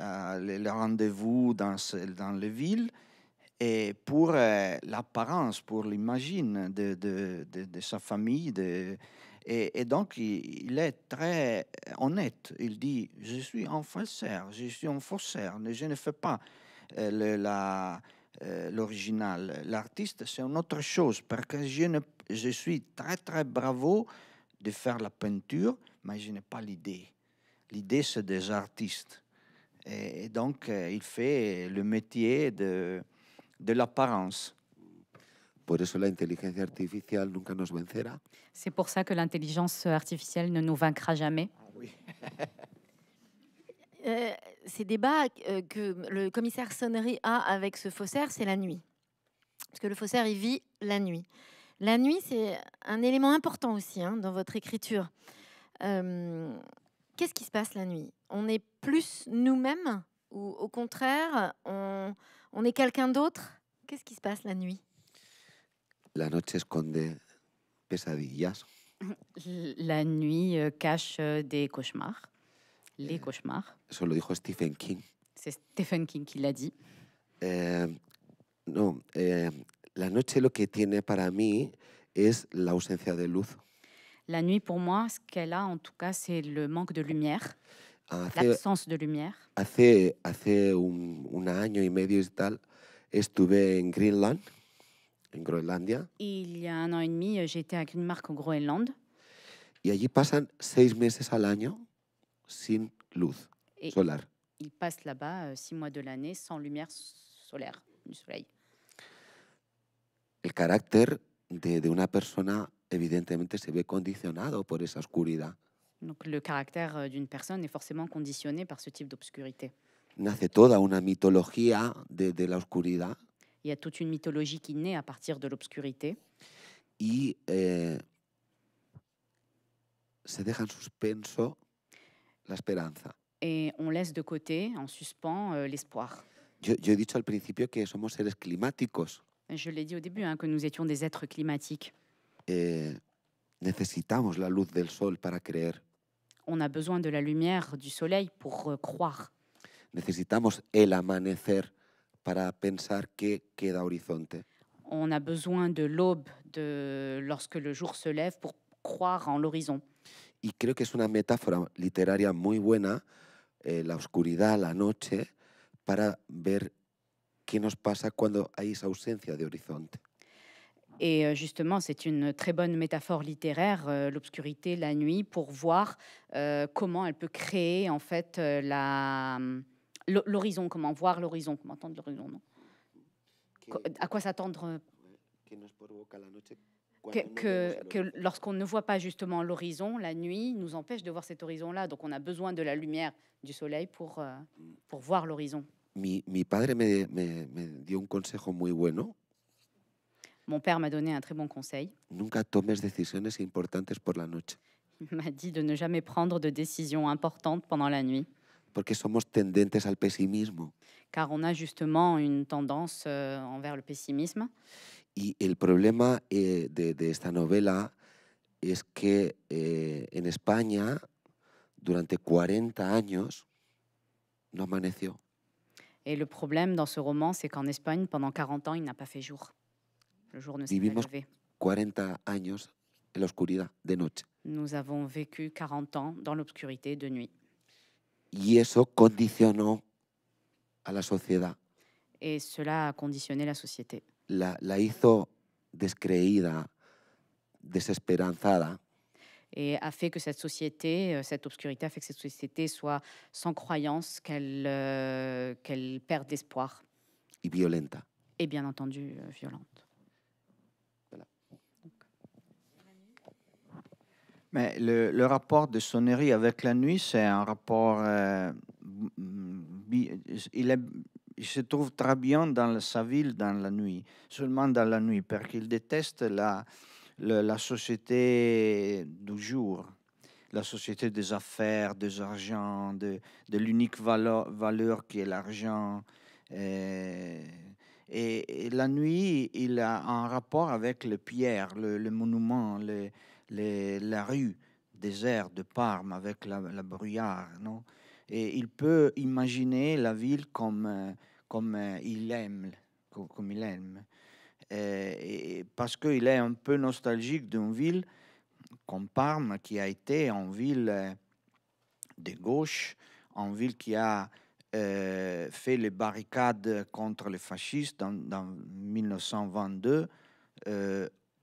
euh, les, rendez-vous dans, dans les villes et pour euh, l'apparence, pour l'imagine de, sa famille. Et, et, donc, il, est très honnête. Il dit, je suis un faussaire, je suis un faussaire, je ne fais pas euh, la, euh, l'original. L'artiste, c'est une autre chose, parce que je, je suis très, très bravo de faire la peinture, mais je n'ai pas l'idée. L'idée, c'est des artistes. et donc, il fait le métier de de l'apparence. C'est pour ça que l'intelligence artificielle ne nous vaincra jamais. Ah, euh, ces débats euh, que le commissaire Sonnery a avec ce faussaire, c'est la nuit. Parce que le faussaire, il vit la nuit. La nuit, c'est un élément important aussi hein, dans votre écriture. Euh, qu'est-ce qui se passe la nuit On est plus nous-mêmes ou au contraire, on, on est quelqu'un d'autre Qu'est-ce qui se passe la nuit La noche esconde pesadillas. La nuit euh, cache euh, des cauchemars. Les eh, cauchemars. dit Stephen King. C'est Stephen King qui l'a dit. Eh, non, eh, la noche lo que tiene para mí es la ausencia de luz. La nuit, pour moi, ce qu'elle a en tout cas, c'est le manque de lumière. l'absence de lumière. Hace, hace un, un, año y medio y tal, estuve en Greenland, en Groenlandia. y a un an et euh, j'étais à Greenmark, en Groenland. Y allí pasan seis meses al año sin luz solar. y passe là-bas euh, six mois de l'année sans lumière solaire, du soleil. El carácter de, de una persona evidentemente se ve condicionado por esa oscuridad. Donc le caractère euh, d'une personne est forcément conditionné par ce type d'obscurité. Il y a toute une mythologie qui naît à partir de l'obscurité. Eh, Et on laisse de côté, en suspens, euh, l'espoir. Je l'ai dit au début hein, que nous étions des êtres climatiques. besoin eh, necesitamos la luz del sol para creer. a besoin de la lumière, du soleil pour euh, croire. Necesitamos el amanecer para pensar que queda horizonte. On a besoin de l'aube de lorsque le jour se lève pour croire en l'horizon. Y creo que es una metáfora literaria muy buena, eh, la oscuridad, la noche, para ver qué nos pasa cuando hay esa ausencia de horizonte. Et euh, justement, c'est une très bonne métaphore littéraire, euh, l'obscurité, la nuit, pour voir euh, comment elle peut créer en fait la l'horizon, comment voir l'horizon, comment entendre l'horizon, À quoi s'attendre que, lorsqu'on ne voit pas justement l'horizon, la nuit nous empêche de voir cet horizon-là. Donc on a besoin de la lumière du soleil pour, pour voir l'horizon. Mon père padre me, me, me un consejo muy bueno mon père m'a donné un très bon conseil. Nunca tomes decisiones importantes por la noche. Il m'a dit de ne jamais prendre de décisions importantes pendant la nuit. Porque somos tendentes al pesimismo. Car on a justement une tendance euh, envers le pessimisme. Et le problème eh, de, de, esta novela es que eh, en Espagne, durante 40 ans, no amaneció. Et le problème dans ce roman, c'est qu'en Espagne, pendant 40 ans, il n'a pas fait jour. Le 40 años en de noche. Nous avons vécu 40 ans dans l'obscurité de nuit. Y eso condicionó a la sociedad. Et cela a conditionné la société. La, la hizo descreída, desesperanzada. Et a fait que cette société, euh, cette obscurité a fait que cette société soit sans croyance, qu'elle euh, qu'elle perde d'espoir. Y violenta. Et bien entendu, euh, violente. Mais le, le, rapport de sonnerie avec la nuit, c'est un rapport. Euh, mm, il, il, se trouve très bien dans sa ville dans la nuit, seulement dans la nuit, parce qu'il déteste la, la, société du jour, la société des affaires, des argents, de, de l'unique valeur, valeur, qui est l'argent. Et, la nuit, il a un rapport avec les pierres, le, le monument, les la rue déserte de Parme avec la, brouillard, Et il peut imaginer la ville comme, euh, euh, comme il aime, comme, il aime. parce qu'il est un peu nostalgique d'une ville comme Parme qui a été une ville euh, de gauche, une ville qui a fait les barricades contre les fascistes en, 1922,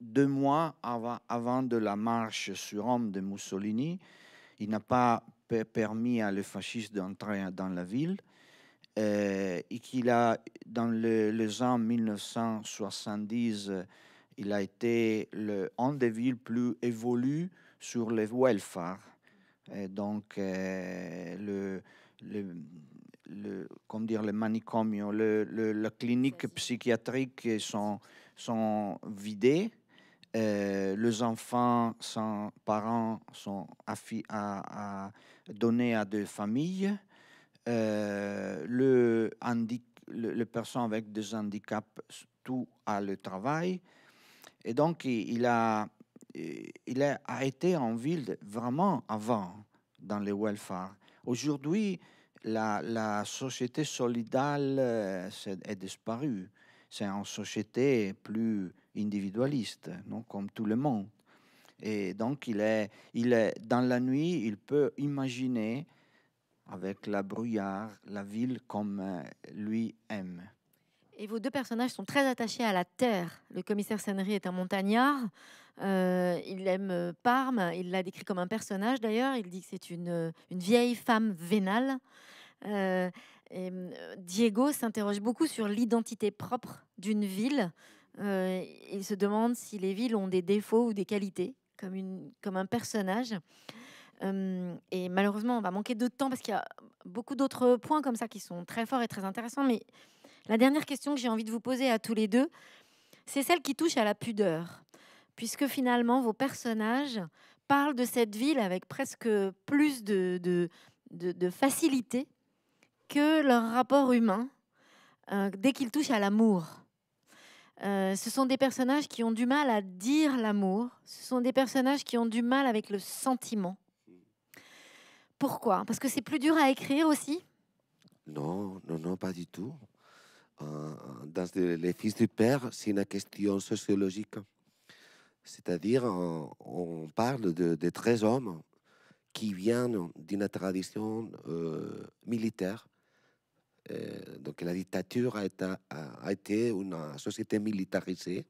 deux mois avant, de la marche sur Rome de Mussolini. Il n'a pas permis à le fascistes d'entrer dans la ville euh, et qu'il a, dans les ans 1970, il a été le, un des villes plus évoluées sur le welfare. donc, euh, le, dire, le manicomio, la clinique psychiatrique sont, sont vidées euh, les enfants sans parents sont à, à donnés à des familles. Euh, le, personne avec des handicaps, tout à le travail. Et donc, il, a, il a été en ville vraiment avant dans le welfare. Aujourd'hui, la, la, société solidale euh, est disparue c'est une société plus individualiste, non comme tout le monde. Et donc, il est, il est, dans la nuit, il peut imaginer avec la brouillard la ville comme euh, lui aime. Et vos deux personnages sont très attachés à la terre. Le commissaire Sennery est un montagnard. Euh, il aime euh, Parme. Il l'a décrit comme un personnage d'ailleurs. Il dit que c'est une, une, vieille femme vénale. Euh, Diego s'interroge beaucoup sur l'identité propre d'une ville. Euh, il se demande si les villes ont des défauts ou des qualités, comme, un personnage. et malheureusement, on va manquer de temps parce qu'il y a beaucoup d'autres points comme ça qui sont très forts et très intéressants. Mais la dernière question que j'ai envie de vous poser à tous les deux, c'est celle qui touche à la pudeur. Puisque finalement, vos personnages parlent de cette ville avec presque plus de facilité que leur rapport humain euh, dès qu'ils touchent à l'amour. Euh, ce sont des personnages qui ont du mal à dire l'amour, ce sont des personnages qui ont du mal avec le sentiment. Pourquoi Parce que c'est plus dur à écrire aussi Non, non, non, pas du tout. Euh, dans Les Fils du Père, c'est une question sociologique. C'est-à-dire, on, parle de, 13 hommes qui viennent d'une tradition militaire euh, donc la dictature a été, une société militarisée.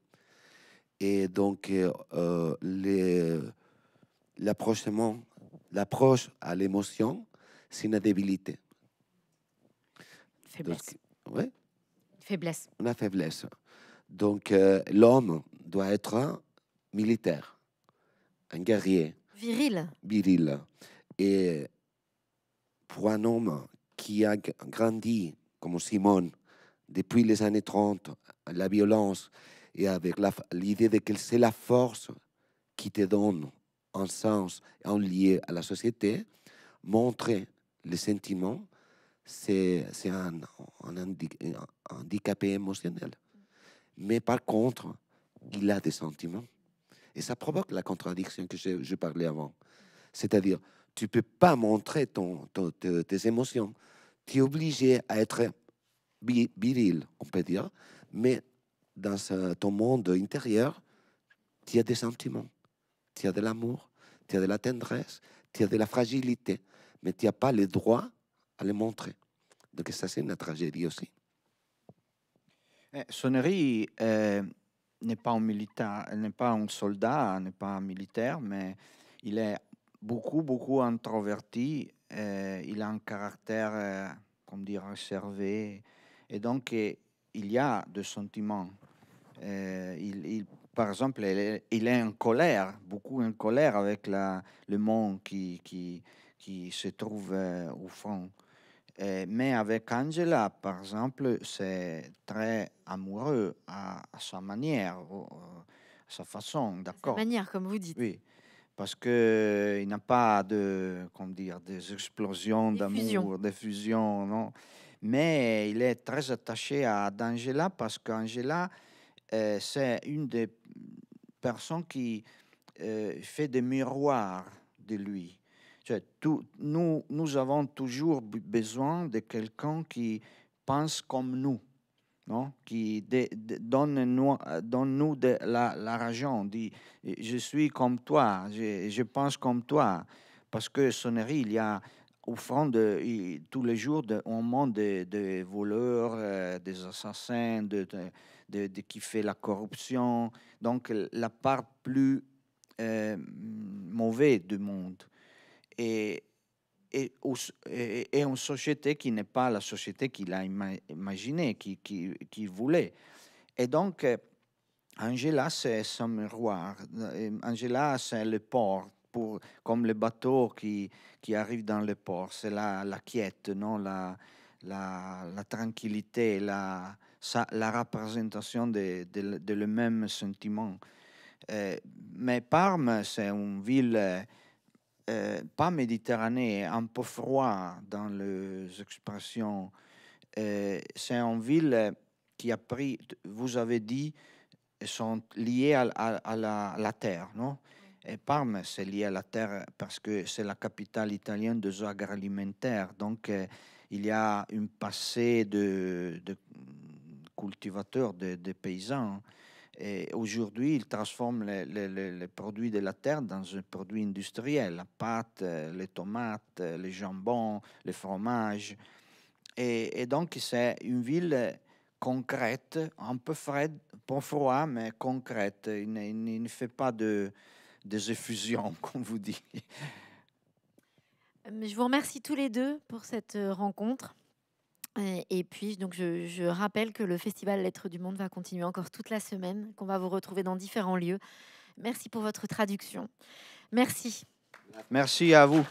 Et donc, euh, euh, l'approche à l'émotion, c'est une débilité. Faiblesse. Oui. ouais. Faiblesse. Une faiblesse. Donc, l'homme doit être un militaire, un guerrier. Viril. Viril. Et pour un homme qui a grandi comme Simone depuis les années 30, la violence et avec l'idée de que c'est la force qui te donne un sens, un lien à la société, montrer les sentiments, c'est un, un, handicapé émotionnel. Mais par contre, il a des sentiments. Et ça provoque la contradiction que je, je parlais avant. C'est-à-dire, tu peux pas montrer ton, tes émotions. Tu es obligé à être viril, on peut dire, mais dans ton monde intérieur, tu as des sentiments, tu as de l'amour, tu as de la tendresse, tu as de la fragilité, mais tu n'as pas le droit à les montrer. Donc ça, c'est une tragédie aussi. Eh, Sonnerie euh, n'est pas un militaire, n'est pas un soldat, n'est pas un militaire, mais il est beaucoup, beaucoup introverti. Euh, il a un caractère, euh, comme dire, réservé. Et donc, euh, il y a des sentiments. Il, par exemple, il est, en colère, beaucoup en colère avec la, le monde qui, qui, se trouve au fond. mais avec Angela, par exemple, c'est très amoureux à, à sa manière, à sa façon, d'accord Sa manière, comme vous dites. Oui parce qu'il euh, n'a pas de, comment dire, des explosions d'amour, des fusions, non. Mais il est très attaché à Angela parce qu'Angela, euh, c'est une des personnes qui euh, fait des miroirs de lui. Tout, nous, nous avons toujours besoin de quelqu'un qui pense comme nous qui donne-nous donne -nous de la, la raison, dit Je suis comme toi, je, je, pense comme toi. Parce que sonnerie, il y a au fond, de, tous les jours, de, on monte des, voleurs, euh, des assassins, de, de, qui fait la corruption. Donc, la part plus euh, mauvaise du monde. Et, et, une société qui n'est pas la société qu'il a imaginée, qu'il qui, qui voulait. Et donc, euh, Angela, c'est son miroir. Euh, Angela, c'est le port, pour, comme le bateau qui, qui arrive dans le port. C'est la, la quiète, non la, la, tranquillité, la, la représentation de, le même sentiment. Euh, mais Parme, c'est une ville euh, pas méditerranéen, un peu froid dans les expressions. Euh, c'est une ville euh, qui a pris, vous avez dit, sont liées à, la, terre, non et Parme, c'est lié à la terre parce que c'est la capitale italienne des agroalimentaires. Donc, il y a un passé de, cultivateurs, de paysans. Hein. Et aujourd'hui, ils transforment les, produits de la terre dans un produit industriel, la pâte, euh, les tomates, euh, les jambons, les fromages. Et, donc, c'est une ville concrète, un peu froide, pas froid, mais concrète. Il, ne fait pas de, des effusions, comme vous dites. Je vous remercie tous les deux pour cette euh, rencontre. Euh, et puis, donc, je, je, rappelle que le festival Lettres du Monde va continuer encore toute la semaine, qu'on va vous retrouver dans différents lieux. Merci pour votre traduction. Merci. Merci à vous.